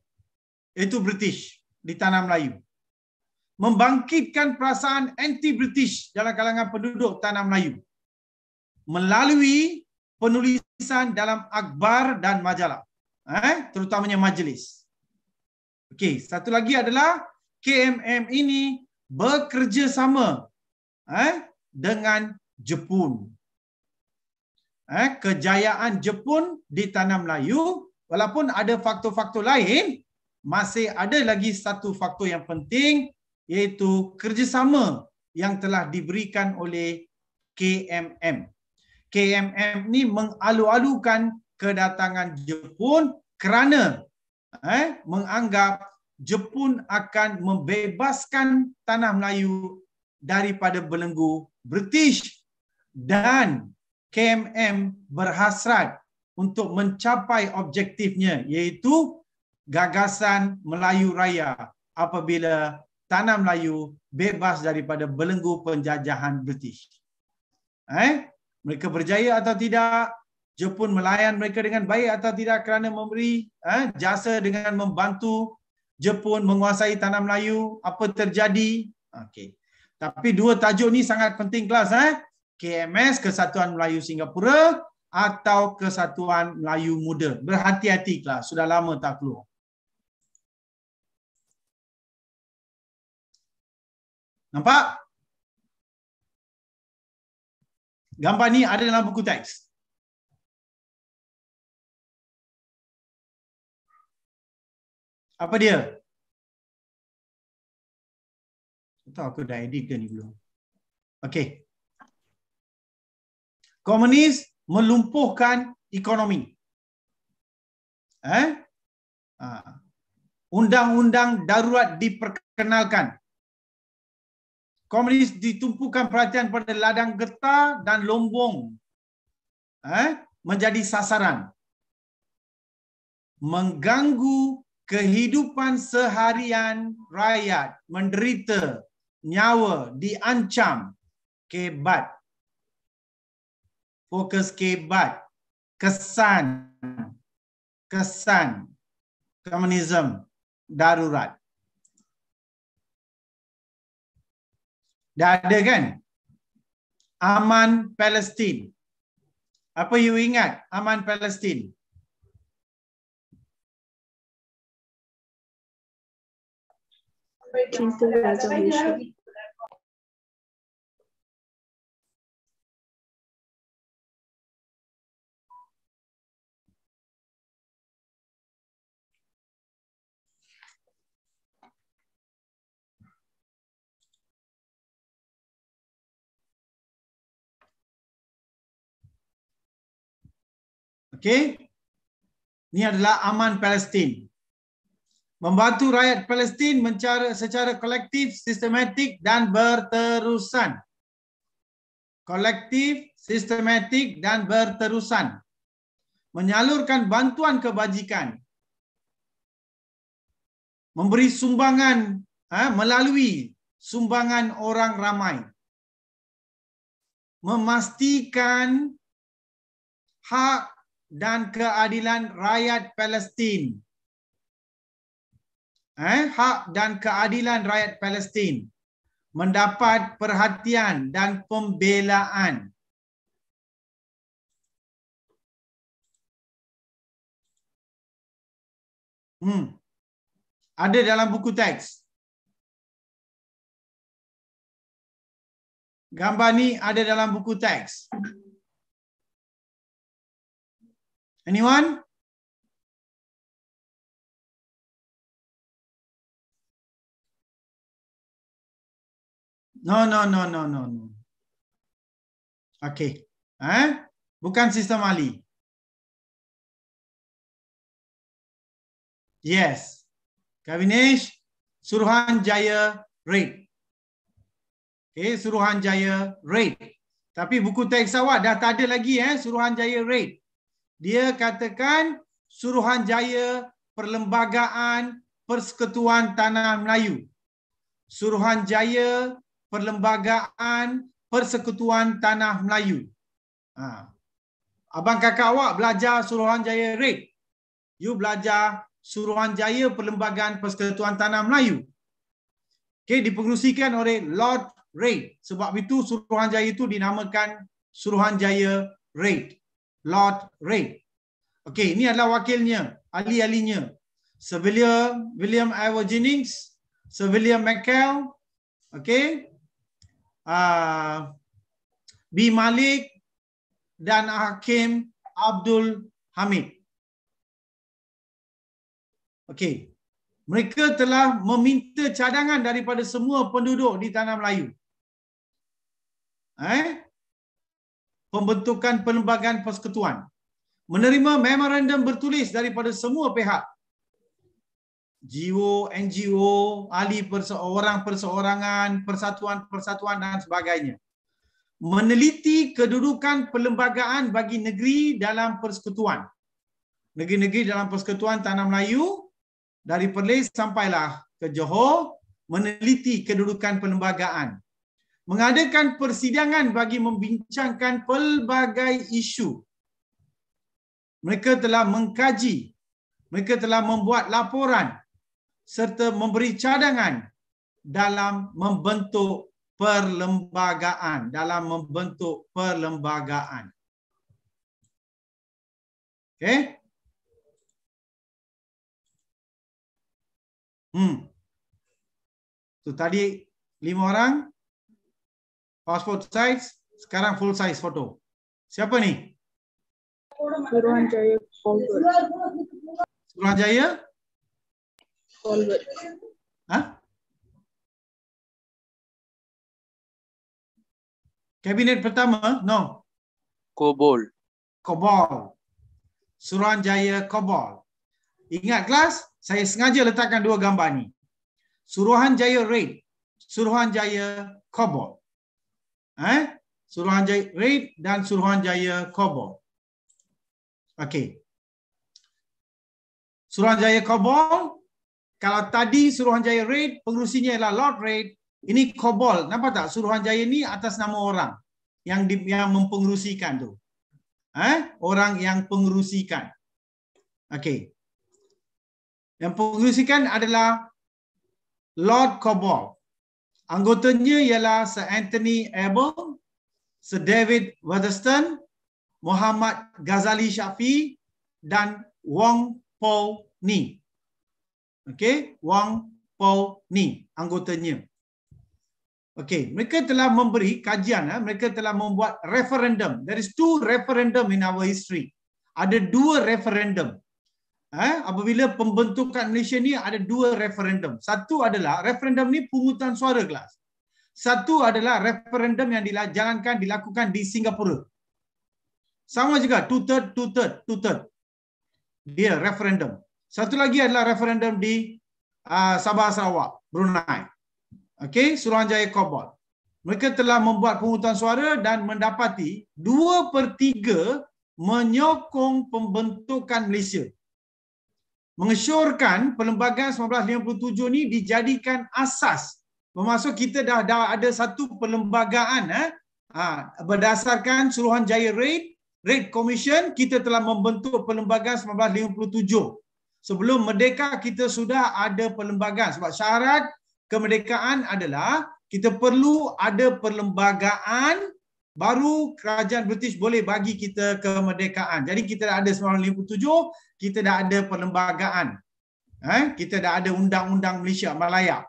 Itu British di tanah Melayu. Membangkitkan perasaan anti-British dalam kalangan penduduk tanah Melayu. Melalui penulisan dalam akbar dan majalah. Eh, terutamanya majlis. Okey, satu lagi adalah KMM ini bekerjasama eh dengan Jepun. Eh, kejayaan Jepun di tanah Melayu walaupun ada faktor-faktor lain masih ada lagi satu faktor yang penting iaitu kerjasama yang telah diberikan oleh KMM. KMM ni mengalu-alukan kedatangan Jepun kerana eh, menganggap Jepun akan membebaskan tanah Melayu daripada belenggu British dan KMM berhasrat untuk mencapai objektifnya iaitu gagasan Melayu Raya apabila tanah Melayu bebas daripada belenggu penjajahan British. Eh, mereka berjaya atau tidak, Jepun melayan mereka dengan baik atau tidak kerana memberi eh, jasa dengan membantu Jepun menguasai tanah Melayu, apa terjadi. Ha, okay. Tapi dua tajuk ni sangat penting kelas. Eh? Ha? KMS, Kesatuan Melayu Singapura atau Kesatuan Melayu Muda. Berhati-hati kelas, sudah lama tak keluar. Nampak? Gambar ni ada dalam buku teks. Apa dia? Tahu aku dah edit ke ni belum? Okay. Komunis melumpuhkan ekonomi. Eh? Ha. Undang-undang darurat diperkenalkan. Komunis ditumpukan perhatian pada ladang getah dan lombong eh? menjadi sasaran. Mengganggu kehidupan seharian rakyat menderita nyawa diancam kebat fokus kebat kesan kesan komunisme darurat dah ada kan aman palestin apa you ingat aman palestin Quinto resolution. Okay. Ini adalah Aman membantu rakyat Palestin mencara secara kolektif, sistematik dan berterusan. Kolektif, sistematik dan berterusan. Menyalurkan bantuan kebajikan. Memberi sumbangan ha, melalui sumbangan orang ramai. Memastikan hak dan keadilan rakyat Palestin eh, hak dan keadilan rakyat Palestin mendapat perhatian dan pembelaan. Hmm. Ada dalam buku teks. Gambar ni ada dalam buku teks. Anyone? No, no, no, no, no. no. Okay, Ha? Eh? Bukan sistem Ali. Yes. Kavinesh, Suruhan Jaya Raid. Okey, Suruhan Jaya Raid. Tapi buku teks awak dah tak ada lagi eh Suruhan Jaya Raid. Dia katakan Suruhan Jaya Perlembagaan Persekutuan Tanah Melayu. Suruhan Jaya Perlembagaan Persekutuan Tanah Melayu. Ha. Abang kakak awak belajar Suruhanjaya RIT. You belajar Suruhanjaya Perlembagaan Persekutuan Tanah Melayu. Okay, dipengerusikan oleh Lord RIT. Sebab itu Suruhanjaya itu dinamakan Suruhanjaya RIT. Lord RIT. Okay, ini adalah wakilnya, ahli-ahlinya. Sir William, William Ivor Jennings, Sir William McHale, okay, Ah, B. Malik dan Hakim Abdul Hamid. Okey. Mereka telah meminta cadangan daripada semua penduduk di Tanah Melayu. Eh? Pembentukan Perlembagaan Persekutuan. Menerima memorandum bertulis daripada semua pihak jiwa NGO, ahli perse- perseorangan, persatuan-persatuan dan sebagainya. Meneliti kedudukan perlembagaan bagi negeri dalam persekutuan. Negeri-negeri dalam persekutuan Tanah Melayu dari Perlis sampailah ke Johor meneliti kedudukan perlembagaan. Mengadakan persidangan bagi membincangkan pelbagai isu. Mereka telah mengkaji, mereka telah membuat laporan serta memberi cadangan dalam membentuk perlembagaan dalam membentuk perlembagaan. Okey? Hmm. Tu so, tadi lima orang passport size, sekarang full size foto. Siapa ni? Suruhanjaya. Suruhanjaya? solver. Kabinet pertama? No. Kobol. Kobol. Suruhanjaya Kobol. Ingat kelas? Saya sengaja letakkan dua gambar ni. Suruhanjaya Raid. Suruhanjaya Kobol. Eh? Suruhanjaya Raid dan Suruhanjaya Kobol. Okey. Suruhanjaya Kobol kalau tadi Suruhanjaya Raid, pengurusinya ialah Lord Raid. Ini Kobol. Nampak tak? Suruhanjaya ini atas nama orang yang di, yang mempengurusikan tu. Eh? Orang yang pengurusikan. Okey. Yang pengurusikan adalah Lord Kobol. Anggotanya ialah Sir Anthony Abel, Sir David Weatherstone, Muhammad Ghazali Syafi dan Wong Paul Ni. Okey, Wang Pau Ni anggotanya. Okey, mereka telah memberi kajian, eh. mereka telah membuat referendum. There is two referendum in our history. Ada dua referendum. Eh, apabila pembentukan Malaysia ni ada dua referendum. Satu adalah referendum ni pungutan suara kelas. Satu adalah referendum yang dijalankan dilakukan di Singapura. Sama juga two third, two third, two third. Dia referendum. Satu lagi adalah referendum di uh, Sabah Sarawak, Brunei. Okey, Suruhanjaya Kobol. Mereka telah membuat penghutang suara dan mendapati 2/3 menyokong pembentukan Malaysia. Mengesyorkan perlembagaan 1957 ni dijadikan asas. Bermaksud kita dah, dah ada satu perlembagaan eh, ah, berdasarkan Suruhanjaya Rate, Rate Commission, kita telah membentuk perlembagaan 1957. Sebelum merdeka kita sudah ada perlembagaan sebab syarat kemerdekaan adalah kita perlu ada perlembagaan baru kerajaan British boleh bagi kita kemerdekaan. Jadi kita dah ada 1957, kita dah ada perlembagaan. Eh, kita dah ada undang-undang Malaysia Malaya.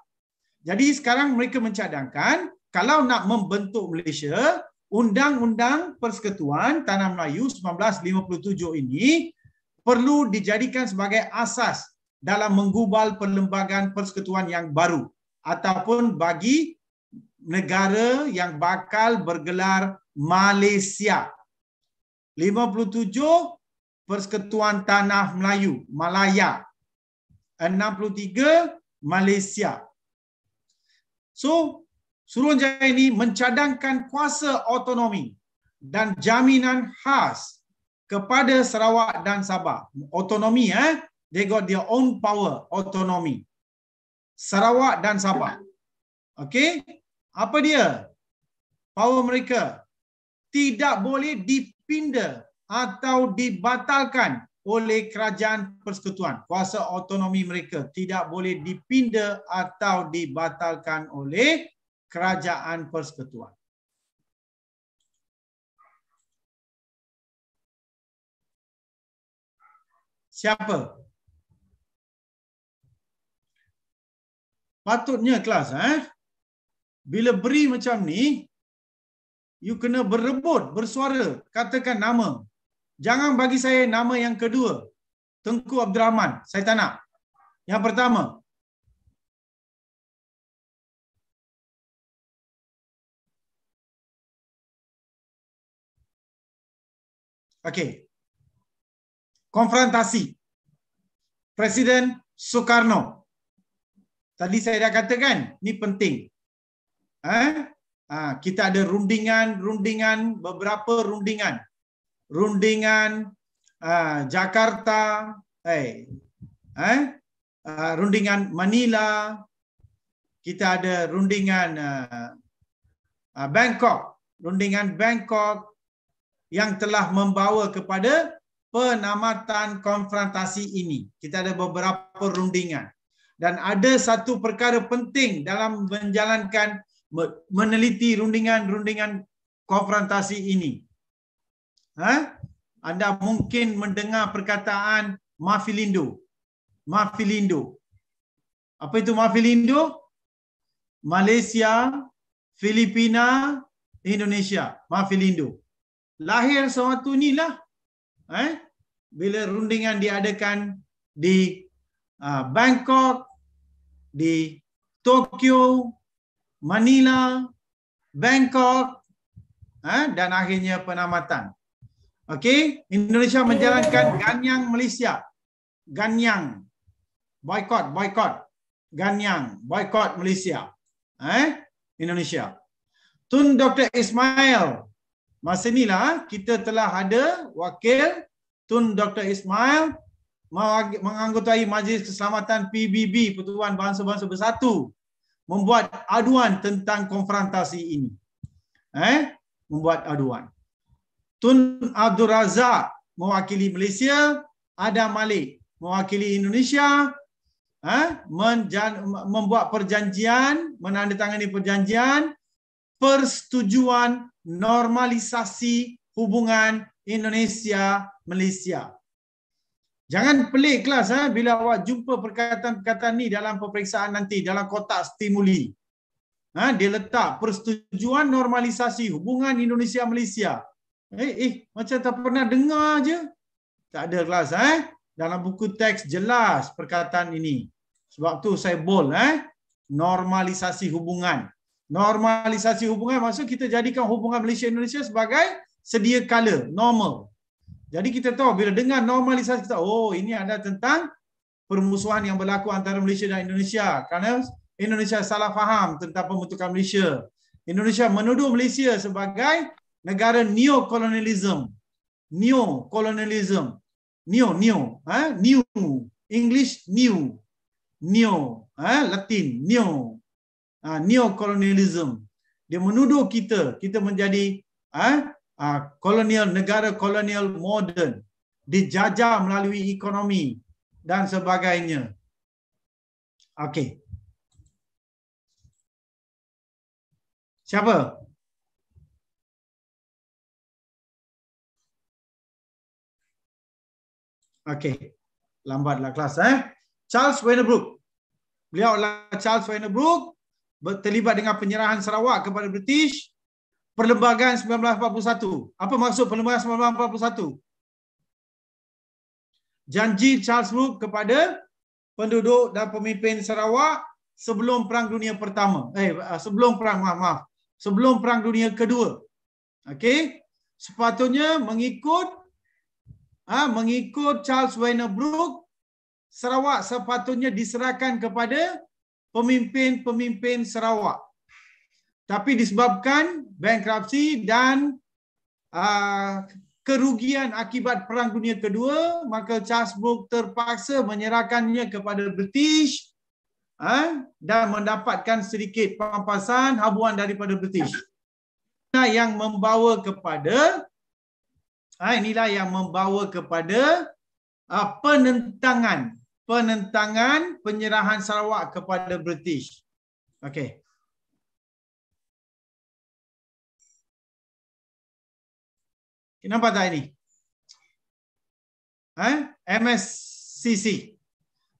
Jadi sekarang mereka mencadangkan kalau nak membentuk Malaysia, undang-undang Persekutuan Tanah Melayu 1957 ini perlu dijadikan sebagai asas dalam menggubal perlembagaan persekutuan yang baru ataupun bagi negara yang bakal bergelar Malaysia. 57 Persekutuan Tanah Melayu, Malaya. 63 Malaysia. So, Suruhanjaya ini mencadangkan kuasa autonomi dan jaminan khas kepada Sarawak dan Sabah. Otonomi ya. Eh? They got their own power, autonomy. Sarawak dan Sabah. Okay. Apa dia? Power mereka. Tidak boleh dipindah atau dibatalkan oleh kerajaan persekutuan. Kuasa autonomy mereka tidak boleh dipindah atau dibatalkan oleh kerajaan persekutuan. Siapa? Patutnya kelas eh. Bila beri macam ni, you kena berebut, bersuara, katakan nama. Jangan bagi saya nama yang kedua. Tengku Abdul Rahman, saya tak nak. Yang pertama. Okey konfrontasi Presiden Soekarno. Tadi saya dah katakan, ini penting. Ha? Ha, kita ada rundingan, rundingan, beberapa rundingan. Rundingan ha, Jakarta, eh, ha? ha, rundingan Manila, kita ada rundingan uh, Bangkok, rundingan Bangkok yang telah membawa kepada penamatan konfrontasi ini. Kita ada beberapa rundingan. Dan ada satu perkara penting dalam menjalankan meneliti rundingan-rundingan konfrontasi ini. Ha? Anda mungkin mendengar perkataan Mafilindo. Mafilindo. Apa itu Mafilindo? Malaysia, Filipina, Indonesia. Mafilindo. Lahir sewaktu inilah. Eh? bila rundingan diadakan di ah, Bangkok, di Tokyo, Manila, Bangkok ha, dan akhirnya penamatan. Okey, Indonesia menjalankan Ganyang Malaysia. Ganyang. Boycott Boycott, Ganyang, Boycott Malaysia. Eh, Indonesia. Tun Dr. Ismail. Masa inilah kita telah ada wakil Tun Dr. Ismail menganggotai Majlis Keselamatan PBB Pertuan Bangsa-Bangsa Bersatu membuat aduan tentang konfrontasi ini. Eh, membuat aduan. Tun Abdul Razak mewakili Malaysia, Adam Malik mewakili Indonesia eh, membuat perjanjian, menandatangani perjanjian persetujuan normalisasi hubungan Indonesia, Malaysia. Jangan pelik kelas ha, bila awak jumpa perkataan-perkataan ni dalam peperiksaan nanti dalam kotak stimuli. Ha, dia letak persetujuan normalisasi hubungan Indonesia-Malaysia. Eh, eh, macam tak pernah dengar je. Tak ada kelas. Eh? Dalam buku teks jelas perkataan ini. Sebab tu saya bold. Eh? Normalisasi hubungan. Normalisasi hubungan maksud kita jadikan hubungan Malaysia-Indonesia sebagai sedia kala normal. Jadi kita tahu bila dengar normalisasi kita oh ini ada tentang permusuhan yang berlaku antara Malaysia dan Indonesia kerana Indonesia salah faham tentang pembentukan Malaysia. Indonesia menuduh Malaysia sebagai negara neo colonialism. Neo colonialism. Neo neo ha new English new. Neo ha Latin neo. Ha neo colonialism. Dia menuduh kita kita menjadi ha kolonial, ah, negara kolonial moden dijajah melalui ekonomi dan sebagainya. Okey. Siapa? Okey. Lambatlah kelas eh. Charles Wainbrook. Beliau adalah Charles Wainbrook terlibat dengan penyerahan Sarawak kepada British Perlembagaan 1941. Apa maksud Perlembagaan 1941? Janji Charles Brooke kepada penduduk dan pemimpin Sarawak sebelum Perang Dunia Pertama. Eh, ah, sebelum Perang maaf, maaf. sebelum Perang Dunia Kedua. Okey, sepatutnya mengikut ah ha, mengikut Charles Wayne Brooke Sarawak sepatutnya diserahkan kepada pemimpin-pemimpin Sarawak tapi disebabkan bankrupsi dan uh, kerugian akibat Perang Dunia Kedua, maka Charles Brooke terpaksa menyerahkannya kepada British uh, dan mendapatkan sedikit pampasan habuan daripada British. Nah, yang membawa kepada uh, inilah yang membawa kepada uh, penentangan penentangan penyerahan Sarawak kepada British. Okey. Nampak tak ini? Eh? Ha? MSCC.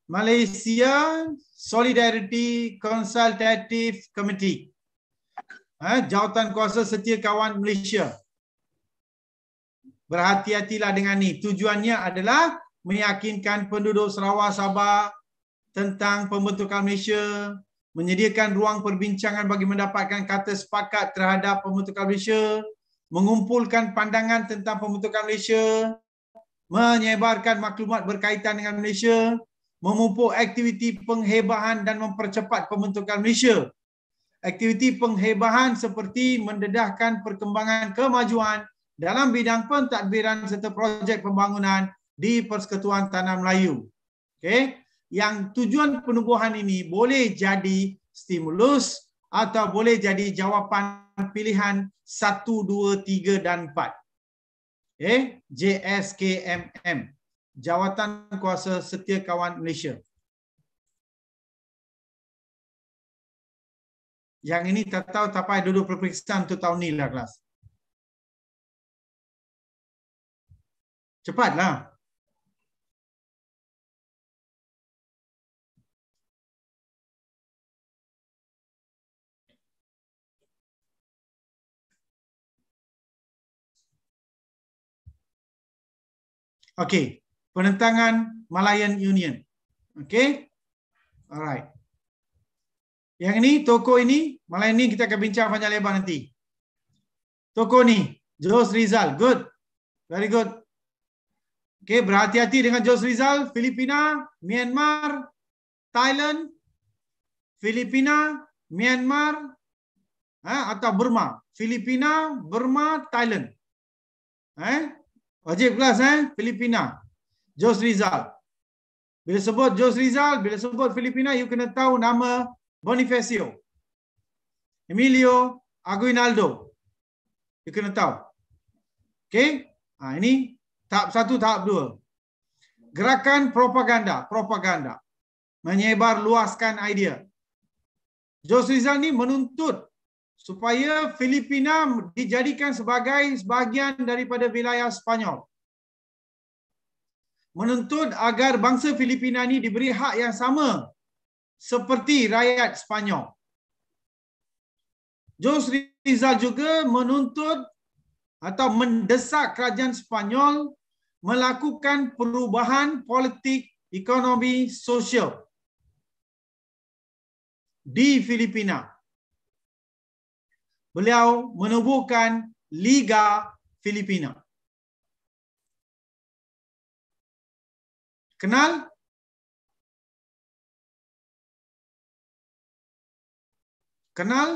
Malaysia Solidarity Consultative Committee. Eh? Jawatan Kuasa Setia Kawan Malaysia. Berhati-hatilah dengan ini. Tujuannya adalah meyakinkan penduduk Sarawak Sabah tentang pembentukan Malaysia, menyediakan ruang perbincangan bagi mendapatkan kata sepakat terhadap pembentukan Malaysia, mengumpulkan pandangan tentang pembentukan Malaysia, menyebarkan maklumat berkaitan dengan Malaysia, memupuk aktiviti penghebahan dan mempercepat pembentukan Malaysia. Aktiviti penghebahan seperti mendedahkan perkembangan kemajuan dalam bidang pentadbiran serta projek pembangunan di Persekutuan Tanah Melayu. Okay, yang tujuan penubuhan ini boleh jadi stimulus atau boleh jadi jawapan pilihan 1 2 3 dan 4 eh JSKMM Jawatan Kuasa Setia Kawan Malaysia Yang ini tak tahu tak payah duduk peperiksaan untuk tahun ni lah kelas. Cepatlah. Okey, penentangan Malayan Union. Okey. Alright. Yang ini toko ini Malayan ni kita akan bincang panjang lebar nanti. Toko ni Jos Rizal, good. Very good. Okey, berhati-hati dengan Jos Rizal, Filipina, Myanmar, Thailand, Filipina, Myanmar, eh, atau Burma. Filipina, Burma, Thailand. Eh? Wajib kelas eh Filipina. Jos Rizal. Bila sebut Jos Rizal, bila sebut Filipina, you kena tahu nama Bonifacio. Emilio Aguinaldo. You kena tahu. Okay. Ha, ini tahap satu, tahap dua. Gerakan propaganda. Propaganda. Menyebar luaskan idea. Jos Rizal ni menuntut supaya Filipina dijadikan sebagai sebahagian daripada wilayah Sepanyol. Menuntut agar bangsa Filipina ini diberi hak yang sama seperti rakyat Sepanyol. Jos Rizal juga menuntut atau mendesak kerajaan Sepanyol melakukan perubahan politik ekonomi sosial di Filipina beliau menubuhkan Liga Filipina. Kenal? Kenal?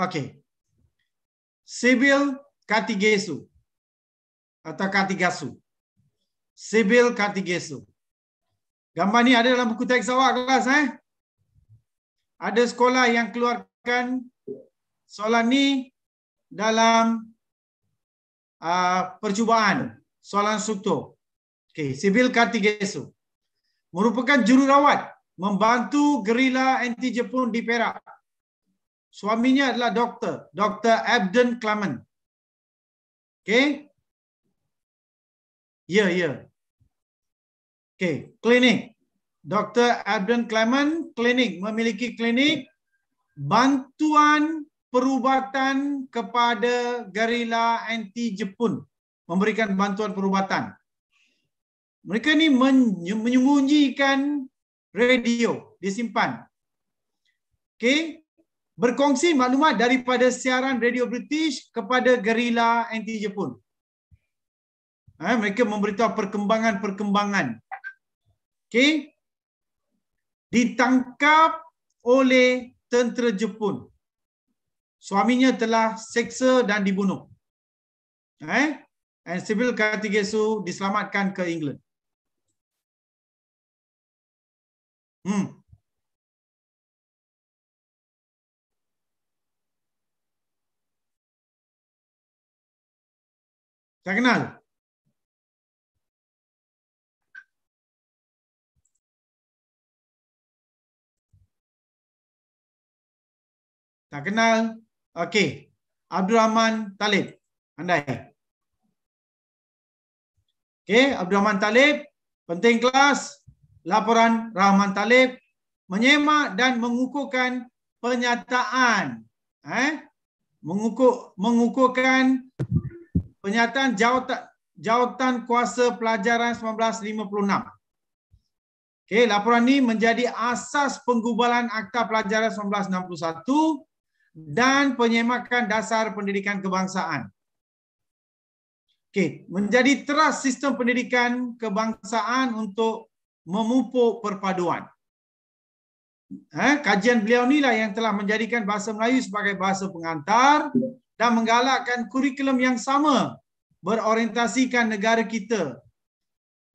Okay. Sibil Katigesu atau Katigasu. Sibil Katigesu. Gambar ni ada dalam buku teks awak kelas eh? Ada sekolah yang keluarkan soalan ni dalam uh, percubaan soalan struktur. Okey, Sibil Katigesu merupakan jururawat membantu gerila anti Jepun di Perak Suaminya adalah doktor, Dr. Abden Clement. Okay. Ya, yeah, ya. Yeah. Okay, klinik. Dr. Abden Clement, klinik. Memiliki klinik. Bantuan perubatan kepada gerila anti-Jepun. Memberikan bantuan perubatan. Mereka ni menyembunyikan radio. Disimpan. Okay berkongsi maklumat daripada siaran Radio British kepada gerila anti Jepun. Eh, mereka memberitahu perkembangan-perkembangan. Okey. Ditangkap oleh tentera Jepun. Suaminya telah seksa dan dibunuh. Eh, and Sibyl Kartigesu diselamatkan ke England. Hmm. Tak kenal? Tak kenal? Okey. Abdul Rahman Talib. Andai. Okey. Abdul Rahman Talib. Penting kelas. Laporan Rahman Talib. Menyemak dan mengukuhkan pernyataan, Eh? Mengukuh, mengukuhkan Pernyataan jawatan, jawatan kuasa pelajaran 1956. Okay, laporan ini menjadi asas penggubalan Akta Pelajaran 1961 dan penyemakan dasar pendidikan kebangsaan. Okay, menjadi teras sistem pendidikan kebangsaan untuk memupuk perpaduan. Ha, kajian beliau inilah yang telah menjadikan bahasa Melayu sebagai bahasa pengantar dan menggalakkan kurikulum yang sama berorientasikan negara kita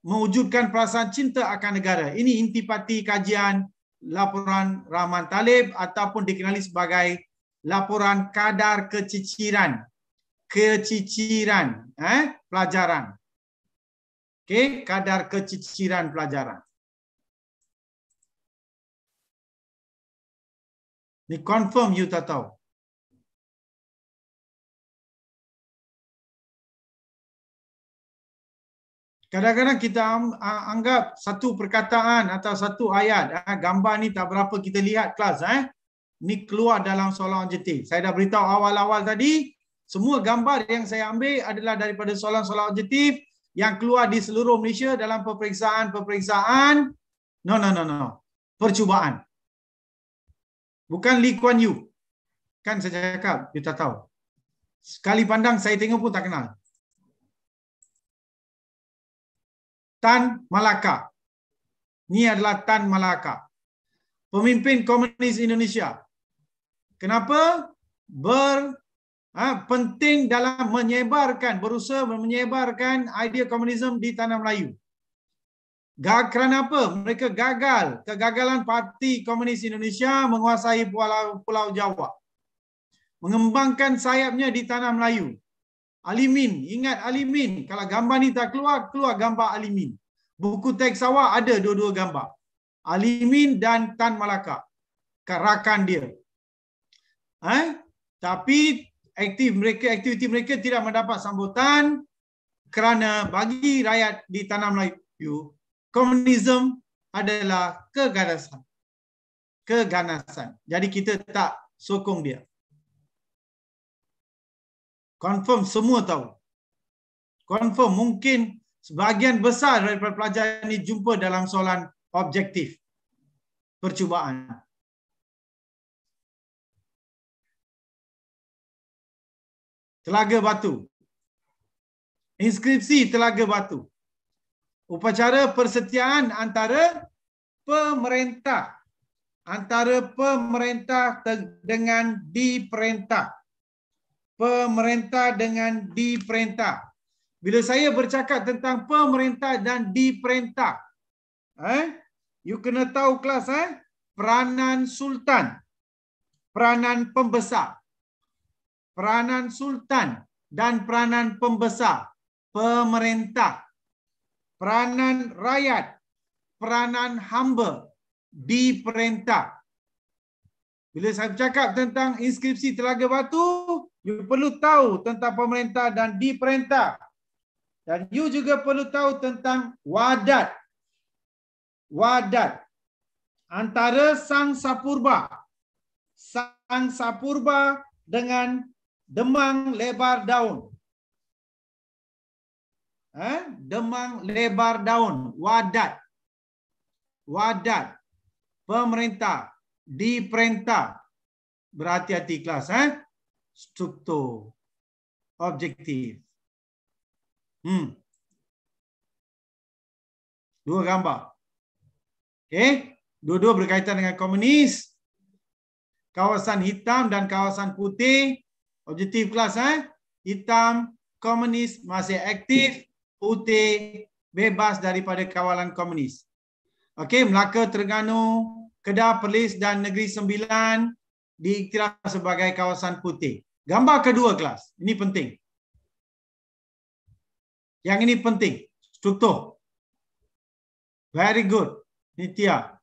mewujudkan perasaan cinta akan negara. Ini intipati kajian laporan Rahman Talib ataupun dikenali sebagai laporan kadar keciciran. Keciciran eh, pelajaran. Okay, kadar keciciran pelajaran. Ni confirm you tak tahu. Kadang-kadang kita anggap satu perkataan atau satu ayat, eh, gambar ni tak berapa kita lihat kelas. Eh? Ni keluar dalam solang jetik. Saya dah beritahu awal-awal tadi, semua gambar yang saya ambil adalah daripada solang-solang jetik yang keluar di seluruh Malaysia dalam peperiksaan-peperiksaan. No, no, no, no. Percubaan. Bukan Lee Kuan Yew. Kan saya cakap, kita tahu. Sekali pandang saya tengok pun tak kenal. Tan Malaka. Ini adalah Tan Malaka. Pemimpin Komunis Indonesia. Kenapa? Ber, ha, penting dalam menyebarkan, berusaha menyebarkan idea komunisme di Tanah Melayu. Gak, apa? Mereka gagal. Kegagalan Parti Komunis Indonesia menguasai Pulau, Pulau Jawa. Mengembangkan sayapnya di Tanah Melayu. Alimin, ingat Alimin. Kalau gambar ni tak keluar, keluar gambar Alimin. Buku teks awak ada dua-dua gambar. Alimin dan Tan Malaka. Rakan dia. Eh? Tapi aktif mereka aktiviti mereka tidak mendapat sambutan kerana bagi rakyat di tanah Melayu, komunism adalah keganasan. Keganasan. Jadi kita tak sokong dia. Confirm semua tahu. Confirm mungkin sebahagian besar daripada pelajar ini jumpa dalam soalan objektif percubaan. Telaga Batu. Inskripsi Telaga Batu. Upacara persetiaan antara pemerintah antara pemerintah dengan diperintah pemerintah dengan diperintah. Bila saya bercakap tentang pemerintah dan diperintah, eh, you kena tahu kelas eh, peranan sultan, peranan pembesar. Peranan sultan dan peranan pembesar, pemerintah. Peranan rakyat, peranan hamba, diperintah. Bila saya bercakap tentang inskripsi Telaga Batu, You perlu tahu tentang pemerintah dan diperintah. Dan you juga perlu tahu tentang wadat. Wadat. Antara Sang Sapurba. Sang Sapurba dengan demang lebar daun. Eh? Demang lebar daun. Wadat. Wadat. Pemerintah. Diperintah. Berhati-hati kelas. Eh? structure, objektif. Hmm. Dua gambar. Okay. Dua-dua berkaitan dengan komunis. Kawasan hitam dan kawasan putih. Objektif kelas. Eh? Hitam, komunis masih aktif. Putih, bebas daripada kawalan komunis. Okay. Melaka, Terengganu, Kedah, Perlis dan Negeri Sembilan diiktiraf sebagai kawasan putih. Gambar kedua kelas. Ini penting. Yang ini penting. Struktur. Very good. Nitya.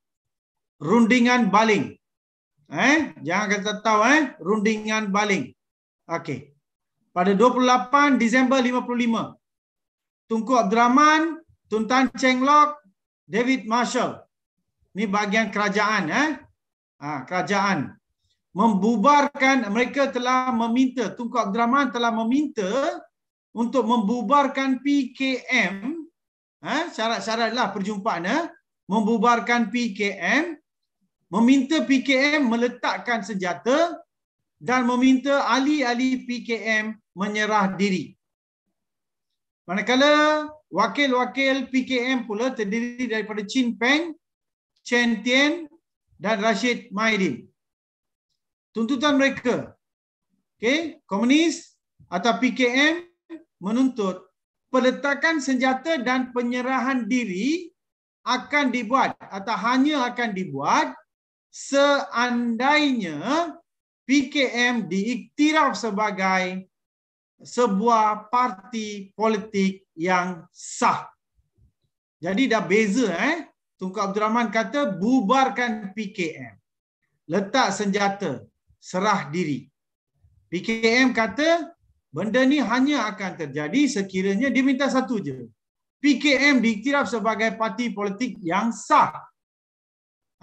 Rundingan baling. Eh, jangan kita tahu eh, rundingan baling. Okey. Pada 28 Disember 55. Tunku Abdul Rahman, Tun Cheng Lok, David Marshall. Ini bahagian kerajaan eh. Ha, kerajaan membubarkan mereka telah meminta Tunku Abdurrahman telah meminta untuk membubarkan PKM eh ha, syarat lah perjumpaan eh membubarkan PKM meminta PKM meletakkan senjata dan meminta ahli-ahli PKM menyerah diri manakala wakil-wakil PKM pula terdiri daripada Chin Peng, Chen Tian dan Rashid Maidin tuntutan mereka okay, komunis atau PKM menuntut peletakan senjata dan penyerahan diri akan dibuat atau hanya akan dibuat seandainya PKM diiktiraf sebagai sebuah parti politik yang sah. Jadi dah beza eh. Tunku Abdul Rahman kata bubarkan PKM. Letak senjata serah diri. PKM kata benda ni hanya akan terjadi sekiranya dia minta satu je. PKM diiktiraf sebagai parti politik yang sah.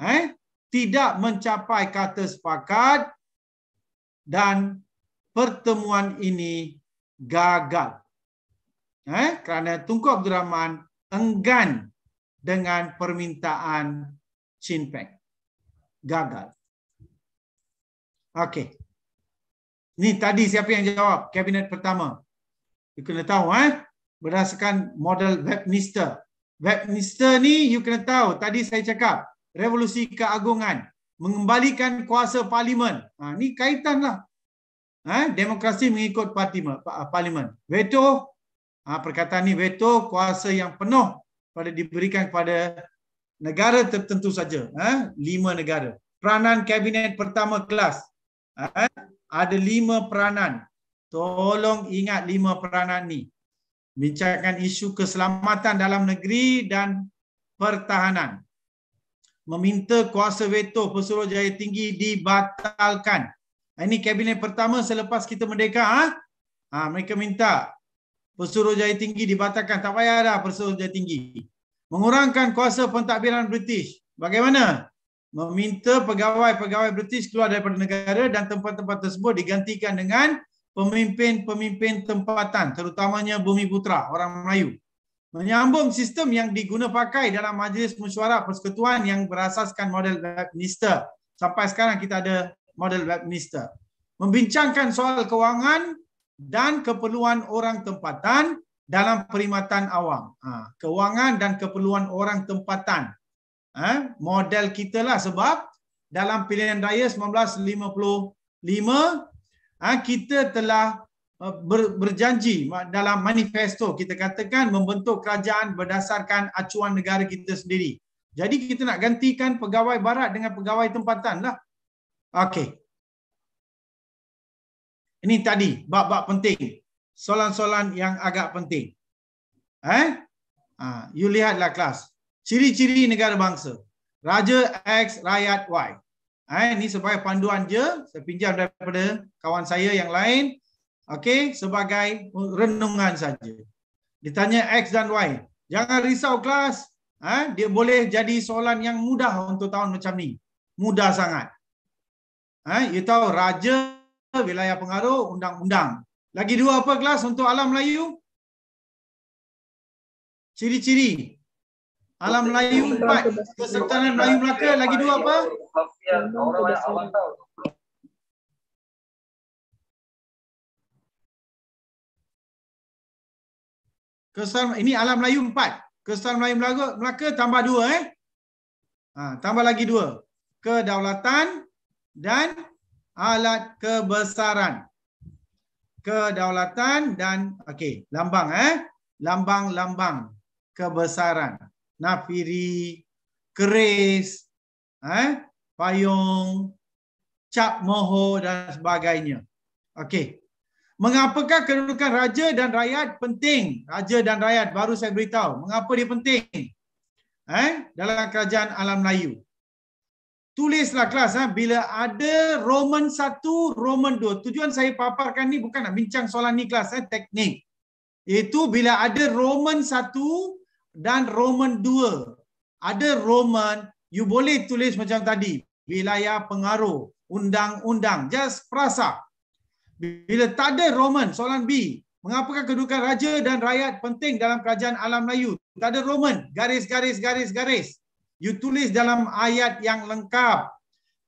Eh? Tidak mencapai kata sepakat dan pertemuan ini gagal. Eh? Kerana Tunku Abdul Rahman enggan dengan permintaan Chin Peng. Gagal. Okey. Ni tadi siapa yang jawab? Kabinet pertama. You kena tahu eh. Berdasarkan model Webmister. Webmister ni you kena tahu. Tadi saya cakap. Revolusi keagungan. Mengembalikan kuasa parlimen. Ha, ni kaitan lah. Ha, demokrasi mengikut parlimen. Veto. Ha, perkataan ni veto. Kuasa yang penuh. Pada diberikan kepada negara tertentu saja. Ha, lima negara. Peranan kabinet pertama kelas. Eh? Ada lima peranan. Tolong ingat lima peranan ni. Bincangkan isu keselamatan dalam negeri dan pertahanan. Meminta kuasa veto pesuruh jaya tinggi dibatalkan. Eh, ini kabinet pertama selepas kita merdeka. Ha? Ha, mereka minta pesuruh jaya tinggi dibatalkan. Tak payah dah pesuruh jaya tinggi. Mengurangkan kuasa pentadbiran British. Bagaimana? meminta pegawai-pegawai British keluar daripada negara dan tempat-tempat tersebut digantikan dengan pemimpin-pemimpin tempatan terutamanya Bumi Putra, orang Melayu. Menyambung sistem yang diguna pakai dalam majlis mesyuarat persekutuan yang berasaskan model Westminster. Sampai sekarang kita ada model Westminster. Membincangkan soal kewangan dan keperluan orang tempatan dalam perkhidmatan awam. Ha, kewangan dan keperluan orang tempatan Ha? model kita lah sebab dalam pilihan raya 1955 eh, ha, kita telah uh, berjanji dalam manifesto kita katakan membentuk kerajaan berdasarkan acuan negara kita sendiri. Jadi kita nak gantikan pegawai barat dengan pegawai tempatan lah. Okey. Ini tadi bab-bab penting. Soalan-soalan yang agak penting. Eh? Ha, you lihatlah kelas ciri-ciri negara bangsa. Raja X, rakyat Y. Ini eh, sebagai panduan je, saya pinjam daripada kawan saya yang lain. Okey, sebagai renungan saja. Ditanya X dan Y. Jangan risau kelas. Eh, dia boleh jadi soalan yang mudah untuk tahun macam ni. Mudah sangat. Eh, you tahu raja, wilayah pengaruh, undang-undang. Lagi dua apa kelas untuk alam Melayu? Ciri-ciri Alam Melayu empat. Kesertanan Melayu Melaka lagi dua apa? Kesan ini alam Melayu empat. Kesan Melayu Melaka, Melaka tambah dua eh. Ha, tambah lagi dua. Kedaulatan dan alat kebesaran. Kedaulatan dan okey lambang eh. Lambang-lambang kebesaran nafiri, keris, eh, payung, cap moho dan sebagainya. Okey. Mengapakah kedudukan raja dan rakyat penting? Raja dan rakyat baru saya beritahu. Mengapa dia penting? Eh, dalam kerajaan alam Melayu. Tulislah kelas eh, bila ada Roman 1, Roman 2. Tujuan saya paparkan ni bukan nak bincang soalan ni kelas eh, teknik. Itu bila ada Roman dan Roman 2. Ada Roman, you boleh tulis macam tadi. Wilayah pengaruh, undang-undang. Just perasa. Bila tak ada Roman, soalan B. Mengapakah kedudukan raja dan rakyat penting dalam kerajaan alam Melayu? Tak ada Roman. Garis, garis, garis, garis. You tulis dalam ayat yang lengkap.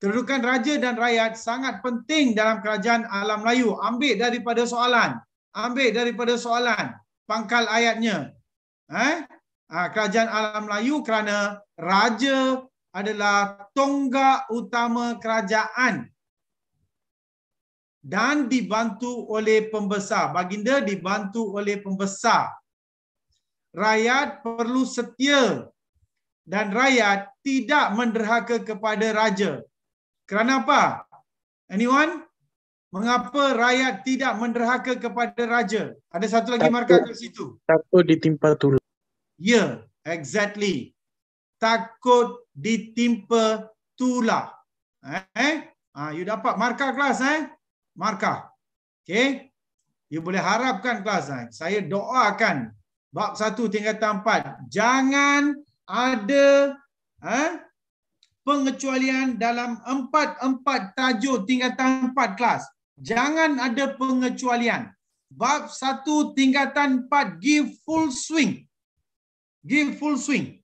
Kedudukan raja dan rakyat sangat penting dalam kerajaan alam Melayu. Ambil daripada soalan. Ambil daripada soalan. Pangkal ayatnya. Eh? Ah, kerajaan alam Melayu kerana raja adalah tonggak utama kerajaan dan dibantu oleh pembesar. Baginda dibantu oleh pembesar. Rakyat perlu setia dan rakyat tidak menderhaka kepada raja. Kerana apa? Anyone? Mengapa rakyat tidak menderhaka kepada raja? Ada satu lagi markah di situ. Satu ditimpa tulang. Ya, yeah, exactly. Takut ditimpa tulah. Eh? eh? Ha, you dapat markah kelas eh? Markah. Okay? You boleh harapkan kelas eh? Saya doakan bab satu tingkatan empat. Jangan ada eh, pengecualian dalam empat-empat tajuk tingkatan empat kelas. Jangan ada pengecualian. Bab satu tingkatan empat give full swing give full swing.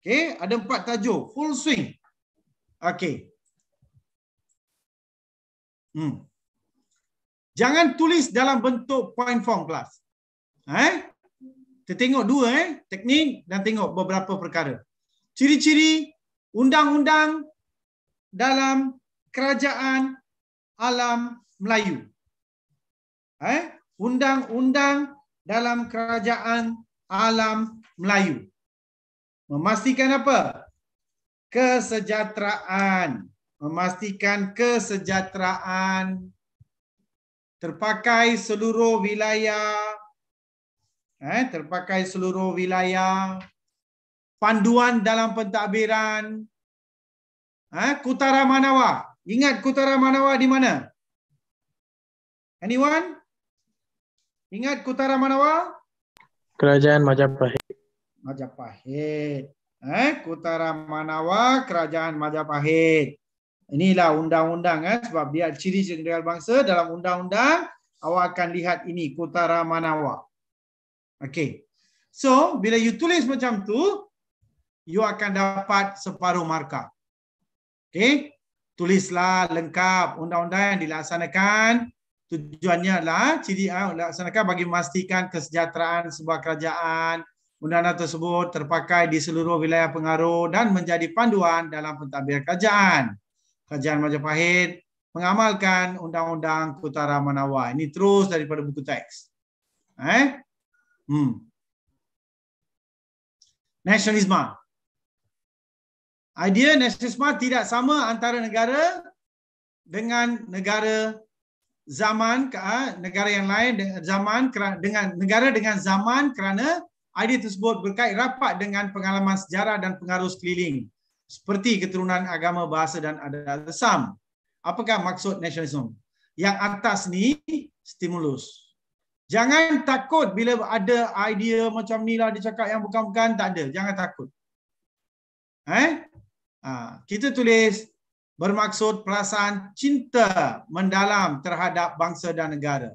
Okay, ada empat tajuk, full swing. Okay. Hmm. Jangan tulis dalam bentuk point form kelas. Eh? Kita tengok dua eh, teknik dan tengok beberapa perkara. Ciri-ciri undang-undang dalam kerajaan alam Melayu. Eh, undang-undang dalam kerajaan alam Melayu. Memastikan apa? Kesejahteraan. Memastikan kesejahteraan terpakai seluruh wilayah. Eh, terpakai seluruh wilayah. Panduan dalam pentadbiran. Eh, Kutara Manawa. Ingat Kutara Manawa di mana? Anyone? Ingat Kutara Manawa? Kerajaan Majapahit. Majapahit. Eh, Kutara Manawa, Kerajaan Majapahit. Inilah undang-undang eh, sebab dia ciri jenderal bangsa dalam undang-undang awak akan lihat ini Kutara Manawa. okay. So, bila you tulis macam tu, you akan dapat separuh markah. okay? Tulislah lengkap undang-undang yang dilaksanakan. Tujuannya adalah ciri yang eh, dilaksanakan bagi memastikan kesejahteraan sebuah kerajaan, undang-undang tersebut terpakai di seluruh wilayah pengaruh dan menjadi panduan dalam pentadbiran kerajaan. Kerajaan Majapahit mengamalkan undang-undang Kutara Manawa. Ini terus daripada buku teks. Eh? Hmm. Nasionalisme. Idea nasionalisme tidak sama antara negara dengan negara zaman eh, negara yang lain zaman dengan negara dengan zaman kerana idea tersebut berkait rapat dengan pengalaman sejarah dan pengaruh sekeliling seperti keturunan agama, bahasa dan adat Sam. Apakah maksud nasionalisme? Yang atas ni stimulus. Jangan takut bila ada idea macam ni lah dia cakap yang bukan-bukan, tak ada. Jangan takut. Eh? Ha, kita tulis bermaksud perasaan cinta mendalam terhadap bangsa dan negara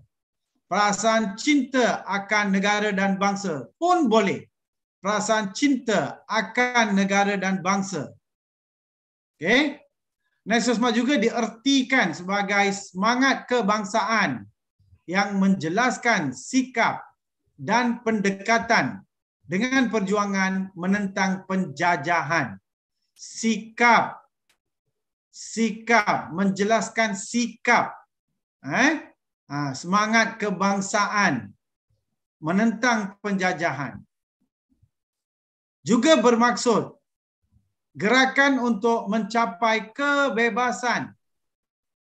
perasaan cinta akan negara dan bangsa pun boleh. Perasaan cinta akan negara dan bangsa. Okay. Nasionalisme juga diertikan sebagai semangat kebangsaan yang menjelaskan sikap dan pendekatan dengan perjuangan menentang penjajahan. Sikap sikap menjelaskan sikap eh Ha, semangat kebangsaan menentang penjajahan juga bermaksud gerakan untuk mencapai kebebasan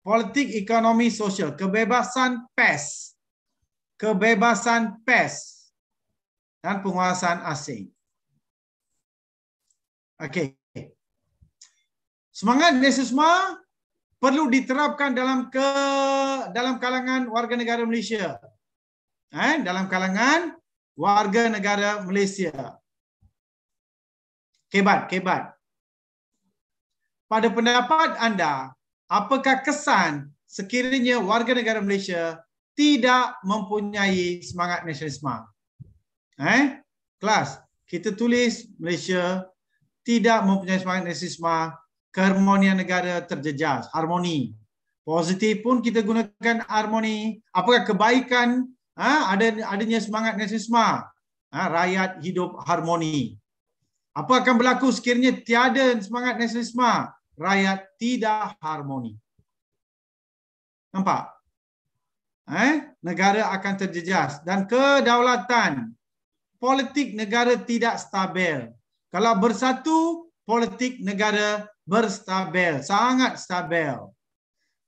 politik ekonomi sosial kebebasan pes kebebasan pes dan penguasaan asing okey semangat nasionalisme perlu diterapkan dalam ke dalam kalangan warga negara Malaysia. Eh, dalam kalangan warga negara Malaysia. Kebat, kebat. Pada pendapat anda, apakah kesan sekiranya warga negara Malaysia tidak mempunyai semangat nasionalisme? Eh, kelas, kita tulis Malaysia tidak mempunyai semangat nasionalisme keharmonian negara terjejas, harmoni. Positif pun kita gunakan harmoni. Apakah kebaikan ha, ada adanya semangat nasisme? Ha, rakyat hidup harmoni. Apa akan berlaku sekiranya tiada semangat nasisme? Rakyat tidak harmoni. Nampak? Eh, negara akan terjejas dan kedaulatan politik negara tidak stabil. Kalau bersatu, politik negara berstabil, sangat stabil.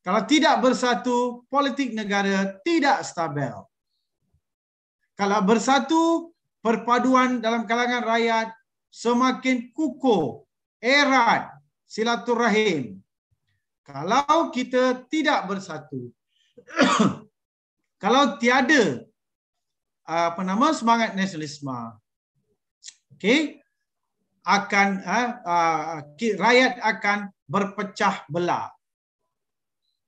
Kalau tidak bersatu, politik negara tidak stabil. Kalau bersatu, perpaduan dalam kalangan rakyat semakin kukuh, erat, silaturahim. Kalau kita tidak bersatu, kalau tiada apa nama semangat nasionalisme. Okey, akan uh, rakyat akan berpecah belah.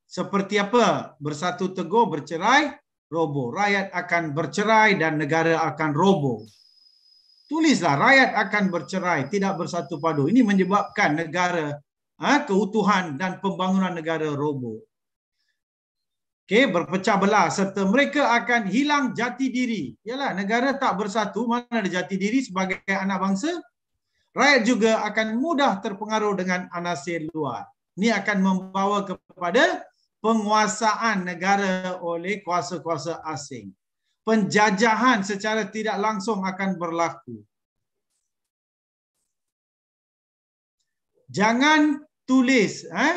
Seperti apa? Bersatu teguh bercerai robo. Rakyat akan bercerai dan negara akan robo. Tulislah rakyat akan bercerai, tidak bersatu padu. Ini menyebabkan negara uh, keutuhan dan pembangunan negara robo. Okey, berpecah belah serta mereka akan hilang jati diri. Yalah, negara tak bersatu, mana ada jati diri sebagai anak bangsa? rakyat juga akan mudah terpengaruh dengan anasir luar. Ini akan membawa kepada penguasaan negara oleh kuasa-kuasa asing. Penjajahan secara tidak langsung akan berlaku. Jangan tulis. Eh?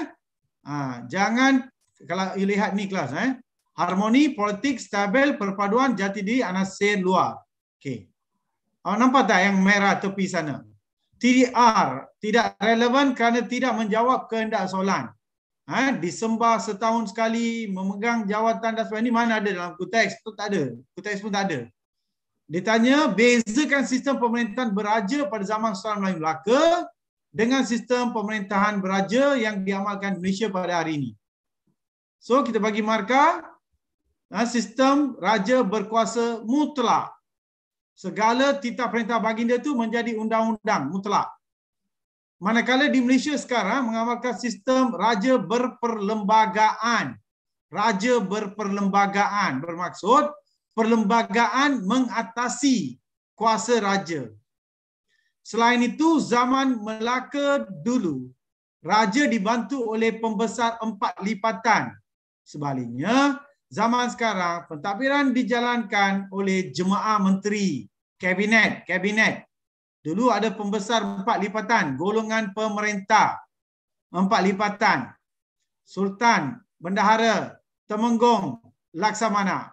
Ha, jangan, kalau you lihat ni kelas. Eh? Harmoni, politik, stabil, perpaduan, jati diri, anasir luar. Okay. Awak oh, nampak tak yang merah tepi sana? TDR tidak relevan kerana tidak menjawab kehendak soalan. Ha, disembah setahun sekali, memegang jawatan dan sebagainya, mana ada dalam kuteks? Itu tak ada. Kuteks pun tak ada. Dia tanya, bezakan sistem pemerintahan beraja pada zaman Sultan Melayu Melaka dengan sistem pemerintahan beraja yang diamalkan Malaysia pada hari ini. So, kita bagi markah. Ha, sistem raja berkuasa mutlak segala titah perintah baginda itu menjadi undang-undang mutlak. Manakala di Malaysia sekarang mengamalkan sistem raja berperlembagaan. Raja berperlembagaan bermaksud perlembagaan mengatasi kuasa raja. Selain itu, zaman Melaka dulu, raja dibantu oleh pembesar empat lipatan. Sebaliknya, zaman sekarang pentadbiran dijalankan oleh jemaah menteri kabinet kabinet dulu ada pembesar empat lipatan golongan pemerintah empat lipatan sultan bendahara temenggong laksamana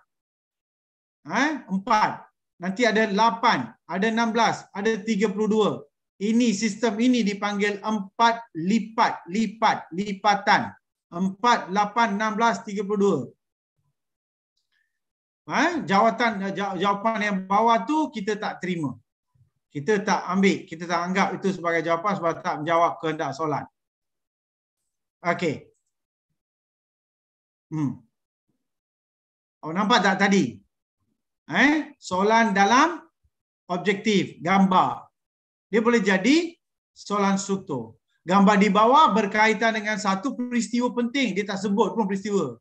eh empat nanti ada lapan ada enam belas ada tiga puluh dua ini sistem ini dipanggil empat lipat lipat lipatan empat lapan enam belas tiga puluh dua ha, jawatan eh, jawapan yang bawah tu kita tak terima. Kita tak ambil, kita tak anggap itu sebagai jawapan sebab tak menjawab kehendak solat. Okey. Hmm. Oh nampak tak tadi? Eh, ha? solan dalam objektif gambar. Dia boleh jadi solan struktur. Gambar di bawah berkaitan dengan satu peristiwa penting. Dia tak sebut pun peristiwa.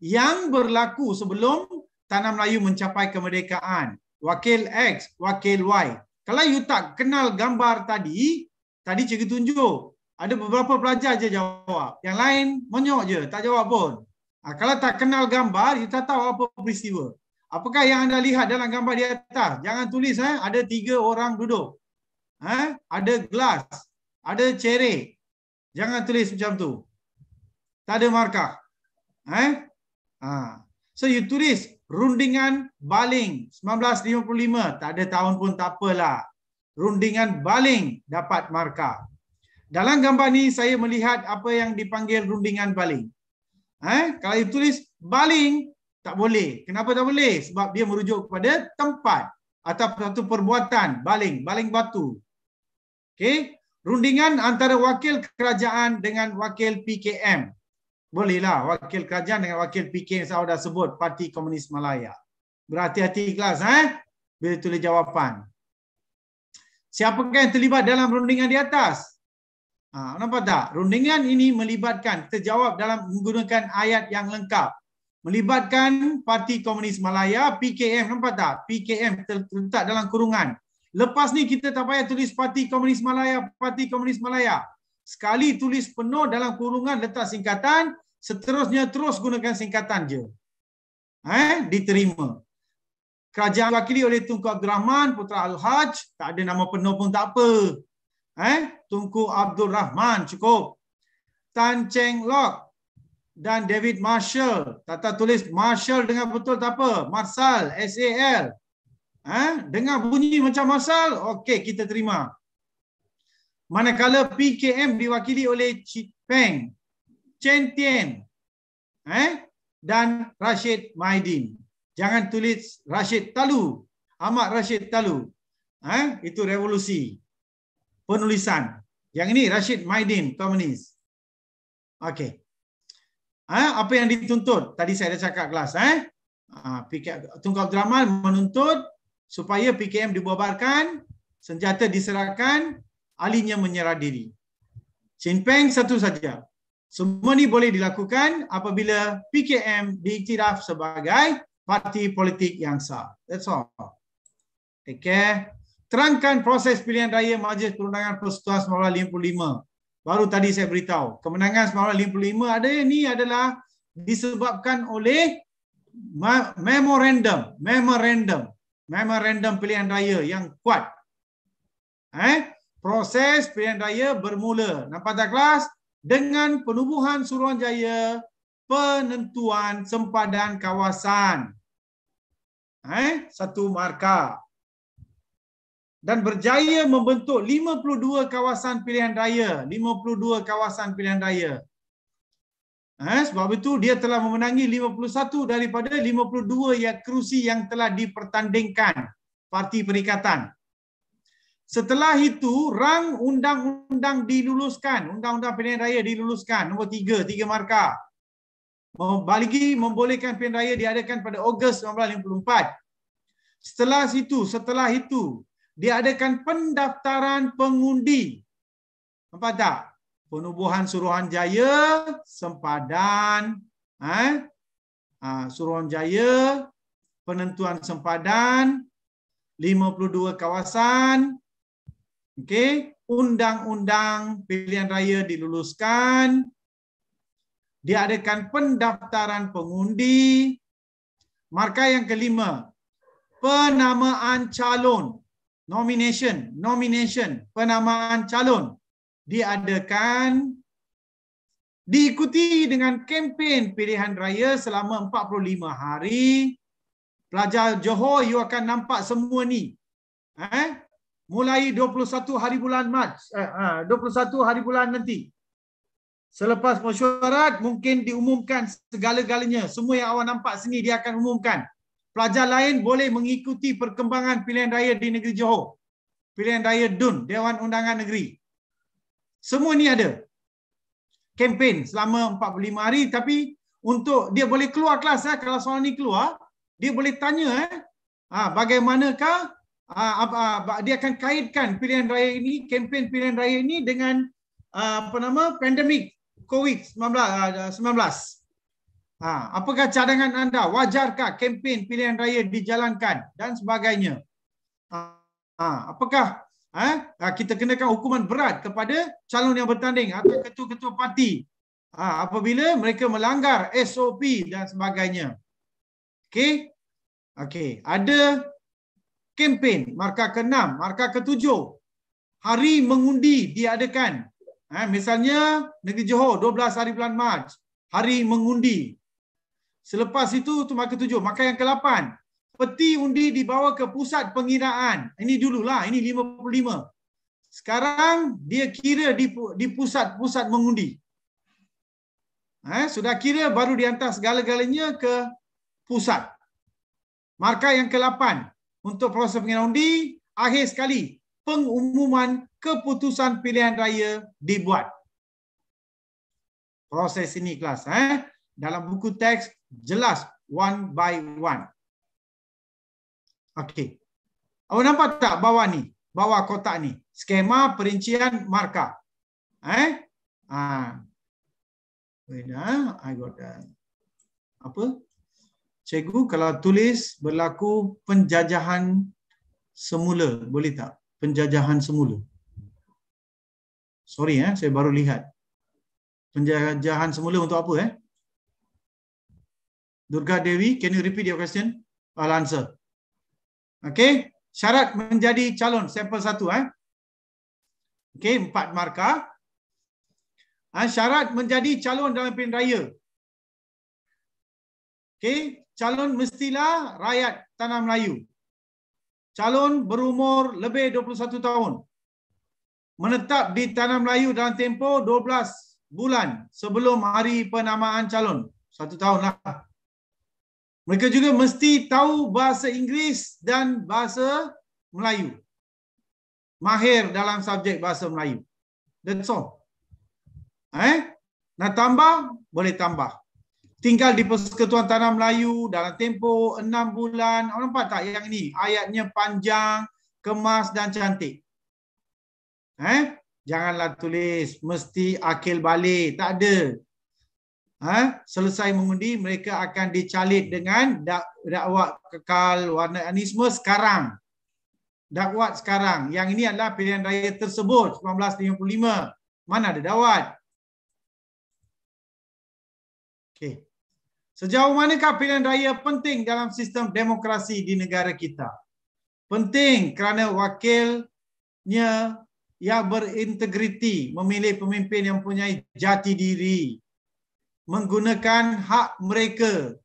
Yang berlaku sebelum Tanah Melayu mencapai kemerdekaan. Wakil X, wakil Y. Kalau you tak kenal gambar tadi, tadi cikgu tunjuk. Ada beberapa pelajar je jawab. Yang lain menyok je, tak jawab pun. Ha, kalau tak kenal gambar, you tak tahu apa peristiwa. Apakah yang anda lihat dalam gambar di atas? Jangan tulis, eh? ada tiga orang duduk. Ha? Ada gelas. Ada cere. Jangan tulis macam tu. Tak ada markah. Eh? Ha. So you tulis Rundingan Baling 1955. Tak ada tahun pun tak apalah. Rundingan Baling dapat markah. Dalam gambar ni saya melihat apa yang dipanggil rundingan Baling. Eh, kalau you tulis Baling tak boleh. Kenapa tak boleh? Sebab dia merujuk kepada tempat atau satu perbuatan Baling, Baling Batu. Okey, rundingan antara wakil kerajaan dengan wakil PKM Bolehlah wakil kerajaan dengan wakil PKN saya dah sebut Parti Komunis Malaya. Berhati-hati kelas eh bila tulis jawapan. Siapakah yang terlibat dalam rundingan di atas? Ha, nampak tak? Rundingan ini melibatkan kita jawab dalam menggunakan ayat yang lengkap. Melibatkan Parti Komunis Malaya, PKM nampak tak? PKM terletak dalam kurungan. Lepas ni kita tak payah tulis Parti Komunis Malaya, Parti Komunis Malaya sekali tulis penuh dalam kurungan letak singkatan, seterusnya terus gunakan singkatan je. Eh, diterima. Kerajaan wakili oleh Tunku Abdul Rahman Putra Al-Hajj, tak ada nama penuh pun tak apa. Eh, Tunku Abdul Rahman cukup. Tan Cheng Lok dan David Marshall. Tata tulis Marshall dengan betul tak apa. Marshall, S A L. Eh, dengar bunyi macam Marshall, okey kita terima manakala PKM diwakili oleh Chi Peng, Chen Tian, eh dan Rashid Maidin. Jangan tulis Rashid Talu, Ahmad Rashid Talu. Eh itu revolusi penulisan. Yang ini Rashid Maidin komunis. Okey. Eh apa yang dituntut? Tadi saya dah cakap kelas eh. Ah Tunku Abdul Rahman menuntut supaya PKM dibubarkan, senjata diserahkan ahlinya menyerah diri. Chin Peng satu saja. Semua ni boleh dilakukan apabila PKM diiktiraf sebagai parti politik yang sah. That's all. Take care. Terangkan proses pilihan raya Majlis Perundangan Persekutuan 1955. Baru tadi saya beritahu. Kemenangan 1955 ada ni adalah disebabkan oleh memorandum. Memorandum. Memorandum pilihan raya yang kuat. Eh? proses pilihan raya bermula. Nampak tak kelas? Dengan penubuhan Suruhanjaya penentuan sempadan kawasan. Eh, satu markah. Dan berjaya membentuk 52 kawasan pilihan raya. 52 kawasan pilihan raya. Eh, sebab itu dia telah memenangi 51 daripada 52 yang kerusi yang telah dipertandingkan parti perikatan. Setelah itu, rang undang-undang diluluskan. Undang-undang pilihan raya diluluskan. Nombor tiga, tiga markah. Membaliki membolehkan pilihan raya diadakan pada Ogos 1954. Setelah situ, setelah itu, diadakan pendaftaran pengundi. Nampak tak? Penubuhan Suruhanjaya, Sempadan. Eh? Ha, Suruhanjaya, penentuan Sempadan. 52 kawasan Okey, undang-undang pilihan raya diluluskan, diadakan pendaftaran pengundi. Markah yang kelima, penamaan calon, nomination, nomination, penamaan calon diadakan diikuti dengan kempen pilihan raya selama 45 hari. Pelajar Johor, you akan nampak semua ni. Eh? mulai 21 hari bulan Mac, eh, 21 ha, hari bulan nanti. Selepas mesyuarat, mungkin diumumkan segala-galanya. Semua yang awak nampak sini, dia akan umumkan. Pelajar lain boleh mengikuti perkembangan pilihan raya di negeri Johor. Pilihan raya DUN, Dewan Undangan Negeri. Semua ni ada. Kempen selama 45 hari tapi untuk dia boleh keluar kelas eh, kalau soalan ni keluar, dia boleh tanya eh, ha, bagaimanakah uh, dia akan kaitkan pilihan raya ini kempen pilihan raya ini dengan uh, apa nama pandemik covid 19 uh, apakah cadangan anda wajarkah kempen pilihan raya dijalankan dan sebagainya uh, uh, apakah uh, uh, kita kenakan hukuman berat kepada calon yang bertanding atau ketua-ketua parti uh, apabila mereka melanggar SOP dan sebagainya okey okey ada kempen, markah ke-6, markah ke-7. Hari mengundi diadakan. Eh, misalnya negeri Johor 12 hari bulan Mac, hari mengundi. Selepas itu tu markah ke-7, markah yang ke-8. Peti undi dibawa ke pusat pengiraan. Ini dululah, ini 55. Sekarang dia kira di di pusat-pusat mengundi. Eh, sudah kira baru dihantar segala-galanya ke pusat. Markah yang ke-8, untuk proses pengenalan undi, akhir sekali pengumuman keputusan pilihan raya dibuat. Proses ini kelas. Eh? Dalam buku teks, jelas one by one. Okey. Awak nampak tak bawah ni? Bawah kotak ni. Skema perincian markah. Eh? Ah. Wait, ah. I got that. Ah. Apa? Cikgu kalau tulis berlaku penjajahan semula boleh tak? Penjajahan semula. Sorry eh saya baru lihat. Penjajahan semula untuk apa eh? Durga Dewi, can you repeat your question? I'll answer. Okay, syarat menjadi calon sampel satu eh. Okay, empat markah. Ah, syarat menjadi calon dalam pilihan raya. Okay, calon mestilah rakyat tanah Melayu. Calon berumur lebih 21 tahun. Menetap di tanah Melayu dalam tempoh 12 bulan sebelum hari penamaan calon. Satu tahun lah. Mereka juga mesti tahu bahasa Inggeris dan bahasa Melayu. Mahir dalam subjek bahasa Melayu. That's all. Eh? Nak tambah? Boleh tambah tinggal di Persekutuan Tanah Melayu dalam tempoh enam bulan. Orang nampak tak yang ini Ayatnya panjang, kemas dan cantik. Eh? Janganlah tulis mesti akil balik. Tak ada. Eh? Selesai mengundi, mereka akan dicalit dengan dak dakwah kekal warna anisme sekarang. Dakwat sekarang. Yang ini adalah pilihan raya tersebut 1955. Mana ada dakwat? Sejauh manakah pilihan raya penting dalam sistem demokrasi di negara kita? Penting kerana wakilnya yang berintegriti memilih pemimpin yang punya jati diri menggunakan hak mereka.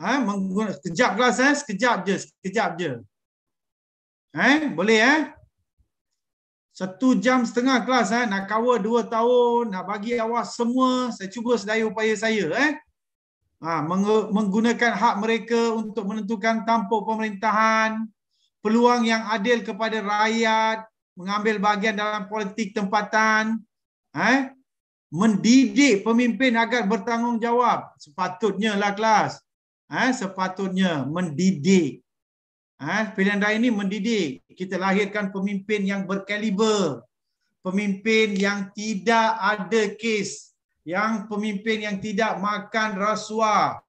Eh, ha? menggunakan sekejap kelas eh, sekejap je, sekejap je. Eh, boleh eh? Satu jam setengah kelas eh, nak cover dua tahun, nak bagi awak semua, saya cuba sedaya upaya saya eh ha, menggunakan hak mereka untuk menentukan tampuk pemerintahan, peluang yang adil kepada rakyat, mengambil bahagian dalam politik tempatan, eh, mendidik pemimpin agar bertanggungjawab. Sepatutnya lah kelas. Eh, sepatutnya mendidik. Eh, pilihan raya ini mendidik. Kita lahirkan pemimpin yang berkaliber. Pemimpin yang tidak ada kes yang pemimpin yang tidak makan rasuah.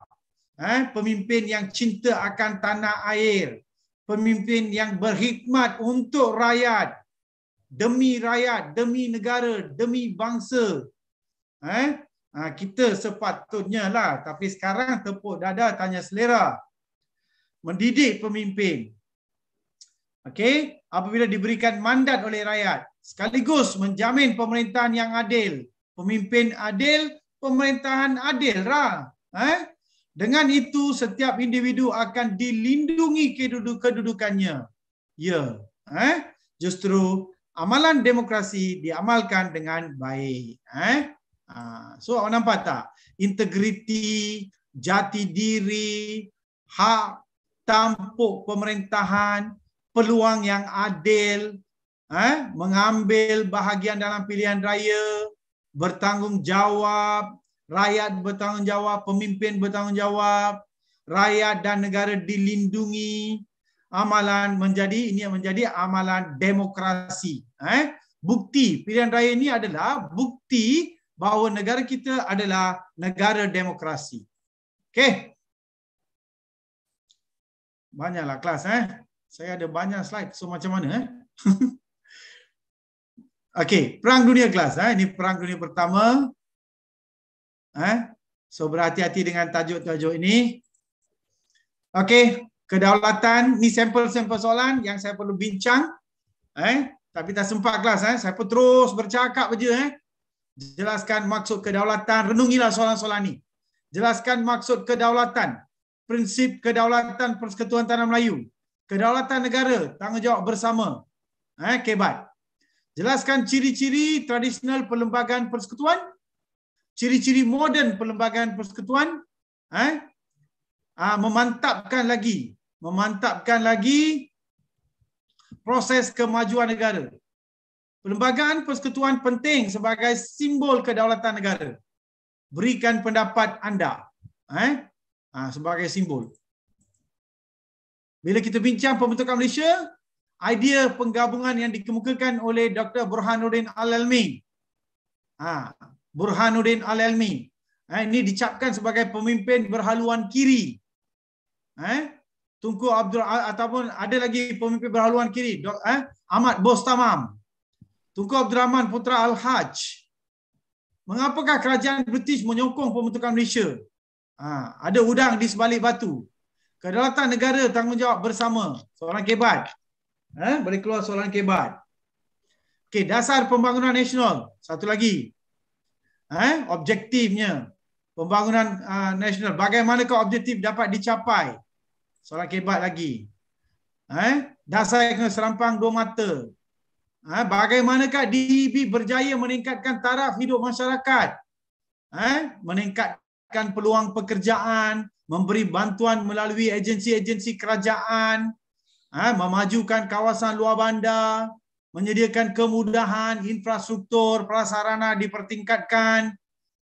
Eh, pemimpin yang cinta akan tanah air. Pemimpin yang berhikmat untuk rakyat. Demi rakyat, demi negara, demi bangsa. Eh, ha, kita sepatutnya lah. Tapi sekarang tepuk dada tanya selera. Mendidik pemimpin. Okay, apabila diberikan mandat oleh rakyat sekaligus menjamin pemerintahan yang adil pemimpin adil, pemerintahan adil. Ra. Eh? Dengan itu, setiap individu akan dilindungi keduduk kedudukannya. Ya. Eh? Justru, amalan demokrasi diamalkan dengan baik. Eh? Ha, so, awak nampak tak? Integriti, jati diri, hak tampuk pemerintahan, peluang yang adil, eh? mengambil bahagian dalam pilihan raya, bertanggungjawab, rakyat bertanggungjawab, pemimpin bertanggungjawab, rakyat dan negara dilindungi. Amalan menjadi ini menjadi amalan demokrasi. Eh? Bukti pilihan raya ini adalah bukti bahawa negara kita adalah negara demokrasi. okay Banyaklah kelas eh. Saya ada banyak slide. So macam mana eh? Okey, Perang Dunia kelas. Eh? Ini Perang Dunia pertama. Eh? So berhati-hati dengan tajuk-tajuk ini. Okey, kedaulatan. Ini sampel-sampel soalan yang saya perlu bincang. Eh? Tapi tak sempat kelas. Eh? Saya pun terus bercakap saja. Eh? Jelaskan maksud kedaulatan. Renungilah soalan-soalan ini. Jelaskan maksud kedaulatan. Prinsip kedaulatan Persekutuan Tanah Melayu. Kedaulatan negara. Tanggungjawab bersama. Eh? Kebat. Jelaskan ciri-ciri tradisional perlembagaan persekutuan. Ciri-ciri moden perlembagaan persekutuan. Eh? Ah, memantapkan lagi. Memantapkan lagi proses kemajuan negara. Perlembagaan persekutuan penting sebagai simbol kedaulatan negara. Berikan pendapat anda. Eh? Ah, sebagai simbol. Bila kita bincang pembentukan Malaysia, idea penggabungan yang dikemukakan oleh Dr. Burhanuddin Al-Almi. Ha, Burhanuddin Al-Almi. Ha, ini dicapkan sebagai pemimpin berhaluan kiri. Eh, ha, Tunku Abdul ataupun ada lagi pemimpin berhaluan kiri, Dr. Eh, ha, Ahmad Bostamam. Tunku Abdul Rahman Putra Al-Haj. Mengapakah kerajaan British menyokong pembentukan Malaysia? Ha, ada udang di sebalik batu. Kedaulatan negara tanggungjawab bersama. Seorang kebat. Eh, boleh keluar soalan kebat. Okey, dasar pembangunan nasional. Satu lagi. Eh, objektifnya. Pembangunan uh, nasional. Bagaimanakah objektif dapat dicapai? Soalan kebat lagi. Eh, dasar kena serampang dua mata. Eh, bagaimanakah DEB berjaya meningkatkan taraf hidup masyarakat? Eh, meningkatkan peluang pekerjaan, memberi bantuan melalui agensi-agensi kerajaan, Ha, memajukan kawasan luar bandar, menyediakan kemudahan infrastruktur prasarana dipertingkatkan.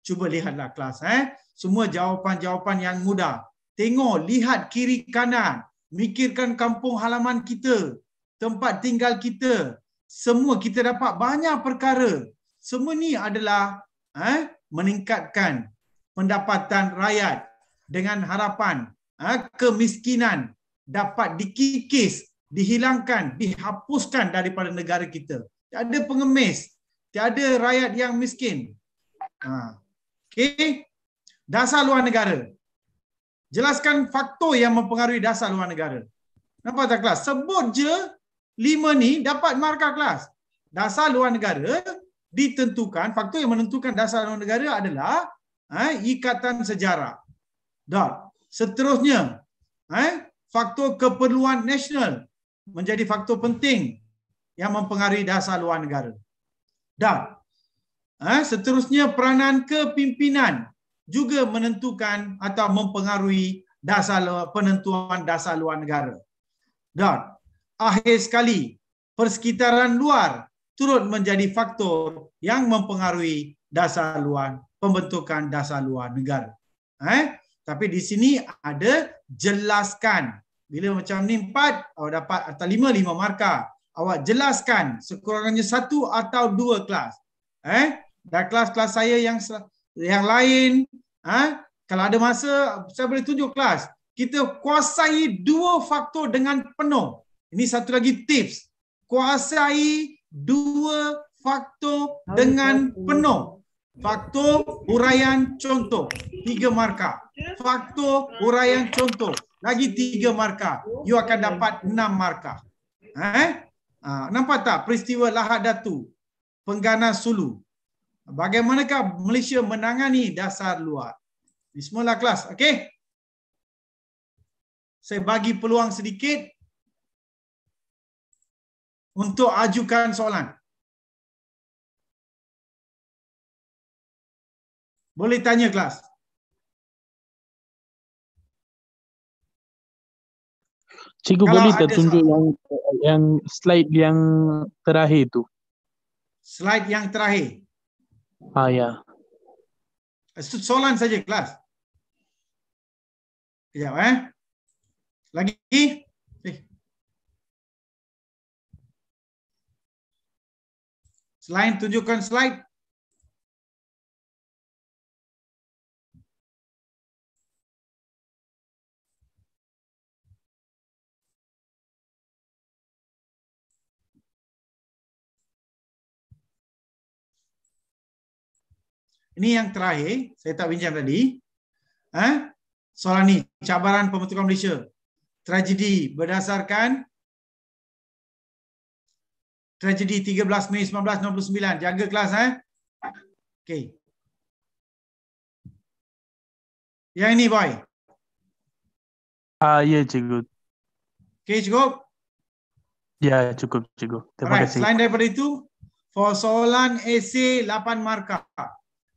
Cuba lihatlah kelas eh. Semua jawapan-jawapan yang mudah. Tengok, lihat kiri kanan, mikirkan kampung halaman kita, tempat tinggal kita. Semua kita dapat banyak perkara. Semua ni adalah eh meningkatkan pendapatan rakyat dengan harapan eh, kemiskinan dapat dikikis, dihilangkan, dihapuskan daripada negara kita. Tiada pengemis, tiada rakyat yang miskin. Ha. Okay. Dasar luar negara. Jelaskan faktor yang mempengaruhi dasar luar negara. Nampak tak kelas? Sebut je lima ni dapat markah kelas. Dasar luar negara ditentukan, faktor yang menentukan dasar luar negara adalah ha, ikatan sejarah. Dah. Seterusnya, ha, faktor keperluan nasional menjadi faktor penting yang mempengaruhi dasar luar negara. Dan ha, seterusnya peranan kepimpinan juga menentukan atau mempengaruhi dasar penentuan dasar luar negara. Dan akhir sekali persekitaran luar turut menjadi faktor yang mempengaruhi dasar luar pembentukan dasar luar negara. Eh, tapi di sini ada jelaskan bila macam ni empat, awak dapat atau lima, lima markah. Awak jelaskan sekurang-kurangnya satu atau dua kelas. Eh? Dan kelas-kelas saya yang yang lain, eh? kalau ada masa, saya boleh tunjuk kelas. Kita kuasai dua faktor dengan penuh. Ini satu lagi tips. Kuasai dua faktor dengan penuh. Faktor huraian contoh. Tiga markah. Faktor huraian contoh lagi tiga markah. You akan dapat enam markah. Eh? Ha, nampak tak peristiwa Lahad Datu, Pengganas Sulu. Bagaimanakah Malaysia menangani dasar luar? Ini semualah kelas. Okay? Saya bagi peluang sedikit untuk ajukan soalan. Boleh tanya kelas. Cikgu Kalau boleh tertunjuk yang yang slide yang terakhir tu. Slide yang terakhir. Ah ya. Soalan saja kelas. Kejap eh. Lagi? Eh. Selain tunjukkan slide. Ini yang terakhir, saya tak bincang tadi. Eh? Soalan ni, cabaran pembentukan Malaysia. Tragedi berdasarkan tragedi 13 Mei 1969. Jaga kelas. Eh? Ha? Okay. Yang ini, boy. Ah uh, Ya, yeah, cikgu. Okay, cukup? Ya, yeah, cukup, cikgu. Terima Alright. kasih. Selain daripada itu, for soalan AC 8 markah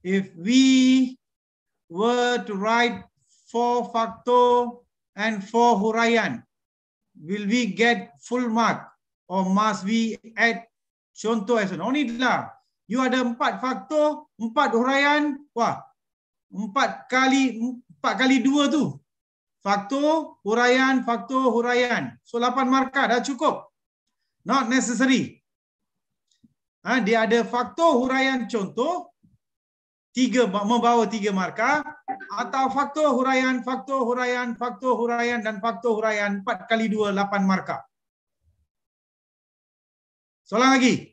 if we were to write four facto and four hurayan, will we get full mark or must we add contoh as an onidlah you ada empat faktor empat hurayan. wah empat kali empat kali dua tu faktor hurayan, faktor hurayan. so lapan marka dah cukup not necessary ha, dia ada faktor huraian contoh tiga membawa tiga markah atau faktor huraian faktor huraian faktor huraian dan faktor huraian 4 kali 2 8 markah Soalan lagi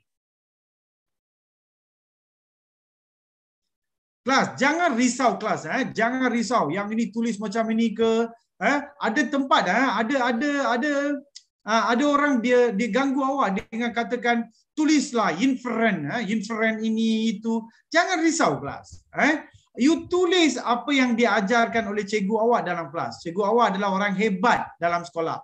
Kelas jangan risau kelas eh jangan risau yang ini tulis macam ini ke eh ada tempat eh ada ada ada Ha, ada orang dia diganggu awak dengan katakan tulislah inferen ha, inferen ini itu jangan risau kelas eh you tulis apa yang diajarkan oleh cikgu awak dalam kelas cikgu awak adalah orang hebat dalam sekolah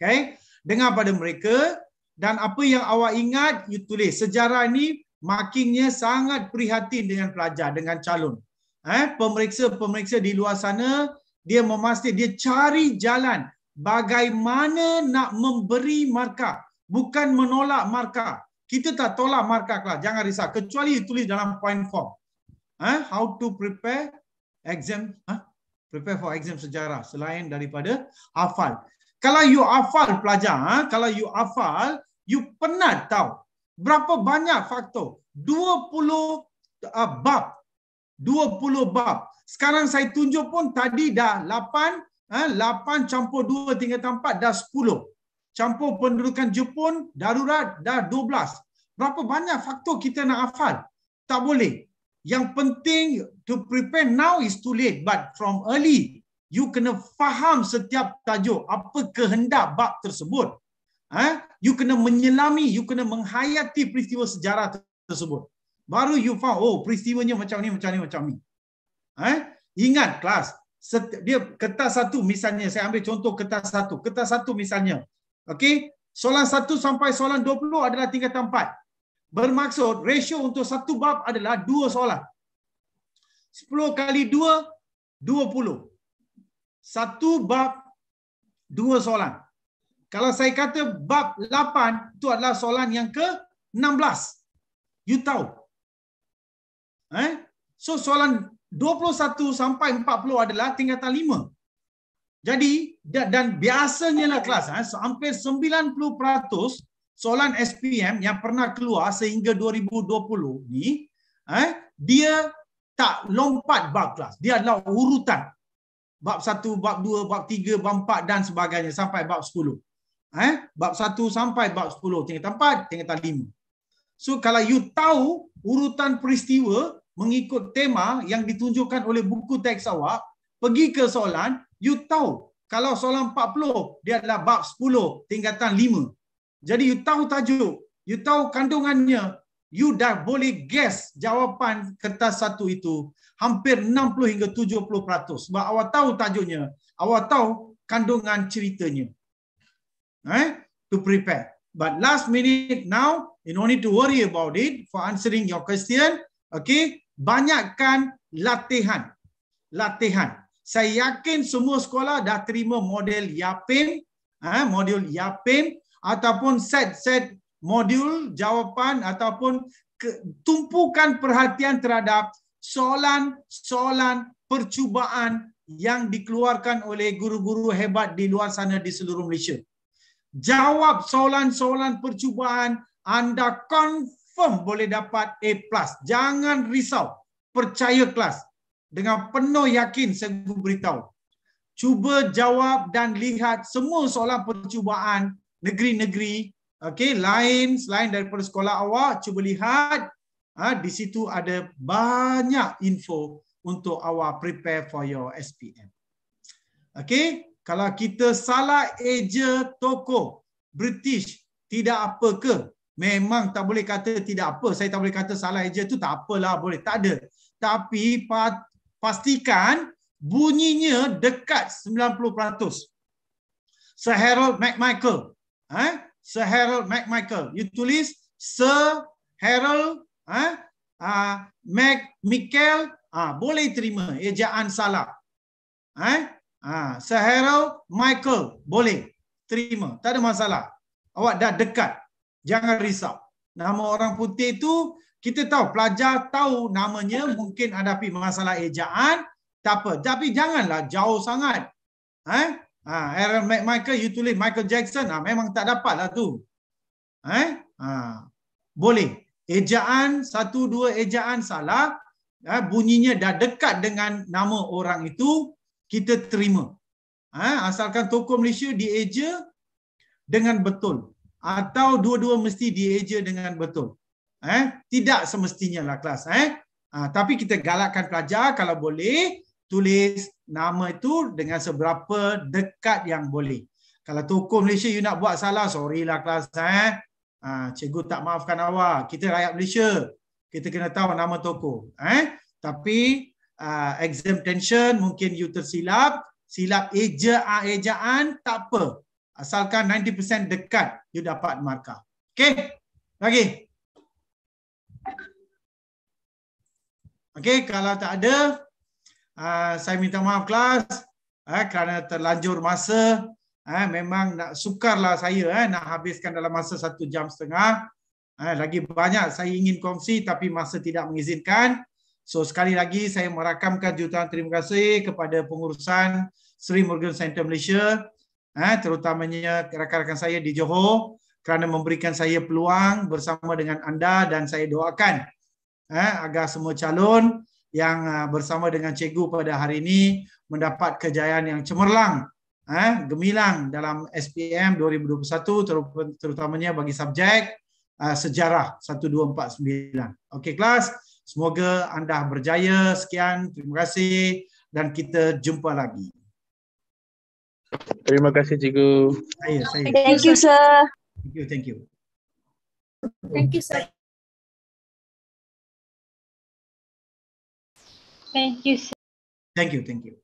Okay, dengar pada mereka dan apa yang awak ingat you tulis sejarah ini makinnya sangat prihatin dengan pelajar dengan calon eh pemeriksa-pemeriksa di luar sana dia memastikan dia cari jalan bagaimana nak memberi markah bukan menolak markah kita tak tolak markah lah. jangan risau kecuali tulis dalam point form eh how to prepare exam huh? Ha? prepare for exam sejarah selain daripada hafal kalau you hafal pelajar huh? Ha? kalau you hafal you penat tahu berapa banyak faktor 20 uh, bab 20 bab sekarang saya tunjuk pun tadi dah 8 ha, campur 2 tinggal 4 dah 10. Campur pendudukan Jepun, darurat dah 12. Berapa banyak faktor kita nak hafal? Tak boleh. Yang penting to prepare now is too late. But from early, you kena faham setiap tajuk. Apa kehendak bab tersebut. Eh? You kena menyelami, you kena menghayati peristiwa sejarah tersebut. Baru you faham, oh peristiwanya macam ni, macam ni, macam ni. Eh? Ingat kelas, dia kertas satu misalnya saya ambil contoh kertas satu kertas satu misalnya okey soalan satu sampai soalan 20 adalah tingkatan empat. bermaksud ratio untuk satu bab adalah dua soalan 10 kali 2 20 satu bab dua soalan kalau saya kata bab 8 itu adalah soalan yang ke 16 you tahu eh so soalan 21 sampai 40 adalah tingkatan 5. Jadi dan biasanya lah kelas ha, hampir 90% soalan SPM yang pernah keluar sehingga 2020 ni eh, dia tak lompat bab kelas. Dia adalah urutan. Bab 1, bab 2, bab 3, bab 4 dan sebagainya sampai bab 10. Eh, bab 1 sampai bab 10 tingkatan 4, tingkatan 5. So kalau you tahu urutan peristiwa mengikut tema yang ditunjukkan oleh buku teks awak, pergi ke soalan, you tahu kalau soalan 40 dia adalah bab 10 tingkatan 5. Jadi you tahu tajuk, you tahu kandungannya, you dah boleh guess jawapan kertas satu itu hampir 60 hingga 70% sebab awak tahu tajuknya, awak tahu kandungan ceritanya. Eh, to prepare. But last minute now, you don't need to worry about it for answering your question. Okay, banyakkan latihan. Latihan. Saya yakin semua sekolah dah terima model YAPIM, eh, ha, modul YAPIM ataupun set-set modul jawapan ataupun ke, tumpukan perhatian terhadap soalan-soalan percubaan yang dikeluarkan oleh guru-guru hebat di luar sana di seluruh Malaysia. Jawab soalan-soalan percubaan anda confirm confirm boleh dapat A+. Jangan risau. Percaya kelas. Dengan penuh yakin saya beritahu. Cuba jawab dan lihat semua soalan percubaan negeri-negeri. okay? lain selain daripada sekolah awak, cuba lihat. Ha, di situ ada banyak info untuk awak prepare for your SPM. Okay? kalau kita salah eja toko British, tidak apa ke? Memang tak boleh kata tidak apa. Saya tak boleh kata salah eja tu tak apalah boleh. Tak ada. Tapi pastikan bunyinya dekat 90%. Sir Harold MacMichael. Eh? Ha? Sir Harold MacMichael. You tulis Sir Harold eh? Ha? uh, ah, McMichael. Uh, ha, boleh terima ejaan salah. Eh? Uh, Sir Harold Michael. Boleh terima. Tak ada masalah. Awak dah dekat jangan risau. Nama orang putih itu kita tahu pelajar tahu namanya mungkin hadapi masalah ejaan tak apa tapi janganlah jauh sangat. Eh? Ha, Aaron McMichael you tulis Michael Jackson ah ha, memang tak dapatlah tu. Eh? Ha. Boleh. Ejaan satu dua ejaan salah eh, bunyinya dah dekat dengan nama orang itu kita terima. Ha, asalkan tokoh Malaysia dieja dengan betul atau dua-dua mesti dieja dengan betul. Eh, tidak semestinya lah kelas. Eh, ha, tapi kita galakkan pelajar kalau boleh tulis nama itu dengan seberapa dekat yang boleh. Kalau tokoh Malaysia you nak buat salah, sorry lah kelas. Eh, ha, cikgu tak maafkan awak. Kita rakyat Malaysia. Kita kena tahu nama tokoh. Eh, tapi uh, ah, exam tension mungkin you tersilap. Silap eja ejaan tak apa. Asalkan 90% dekat, you dapat markah. Okay? Lagi? Okay, kalau tak ada, uh, saya minta maaf kelas uh, kerana terlanjur masa. Uh, memang nak sukarlah saya uh, nak habiskan dalam masa satu jam setengah. Uh, lagi banyak saya ingin kongsi tapi masa tidak mengizinkan. So sekali lagi saya merakamkan jutaan terima kasih kepada pengurusan Sri Morgan Centre Malaysia. Ha, terutamanya rakan-rakan saya di Johor kerana memberikan saya peluang bersama dengan anda dan saya doakan ha, agar semua calon yang ha, bersama dengan cikgu pada hari ini mendapat kejayaan yang cemerlang, gemilang dalam SPM 2021 terutamanya bagi subjek sejarah 1249. Okey kelas, semoga anda berjaya. Sekian, terima kasih dan kita jumpa lagi. Terima kasih cikgu. Saya, saya. Thank, thank you sir. Thank you, thank you. Thank you sir. Thank you sir. Thank you, thank you.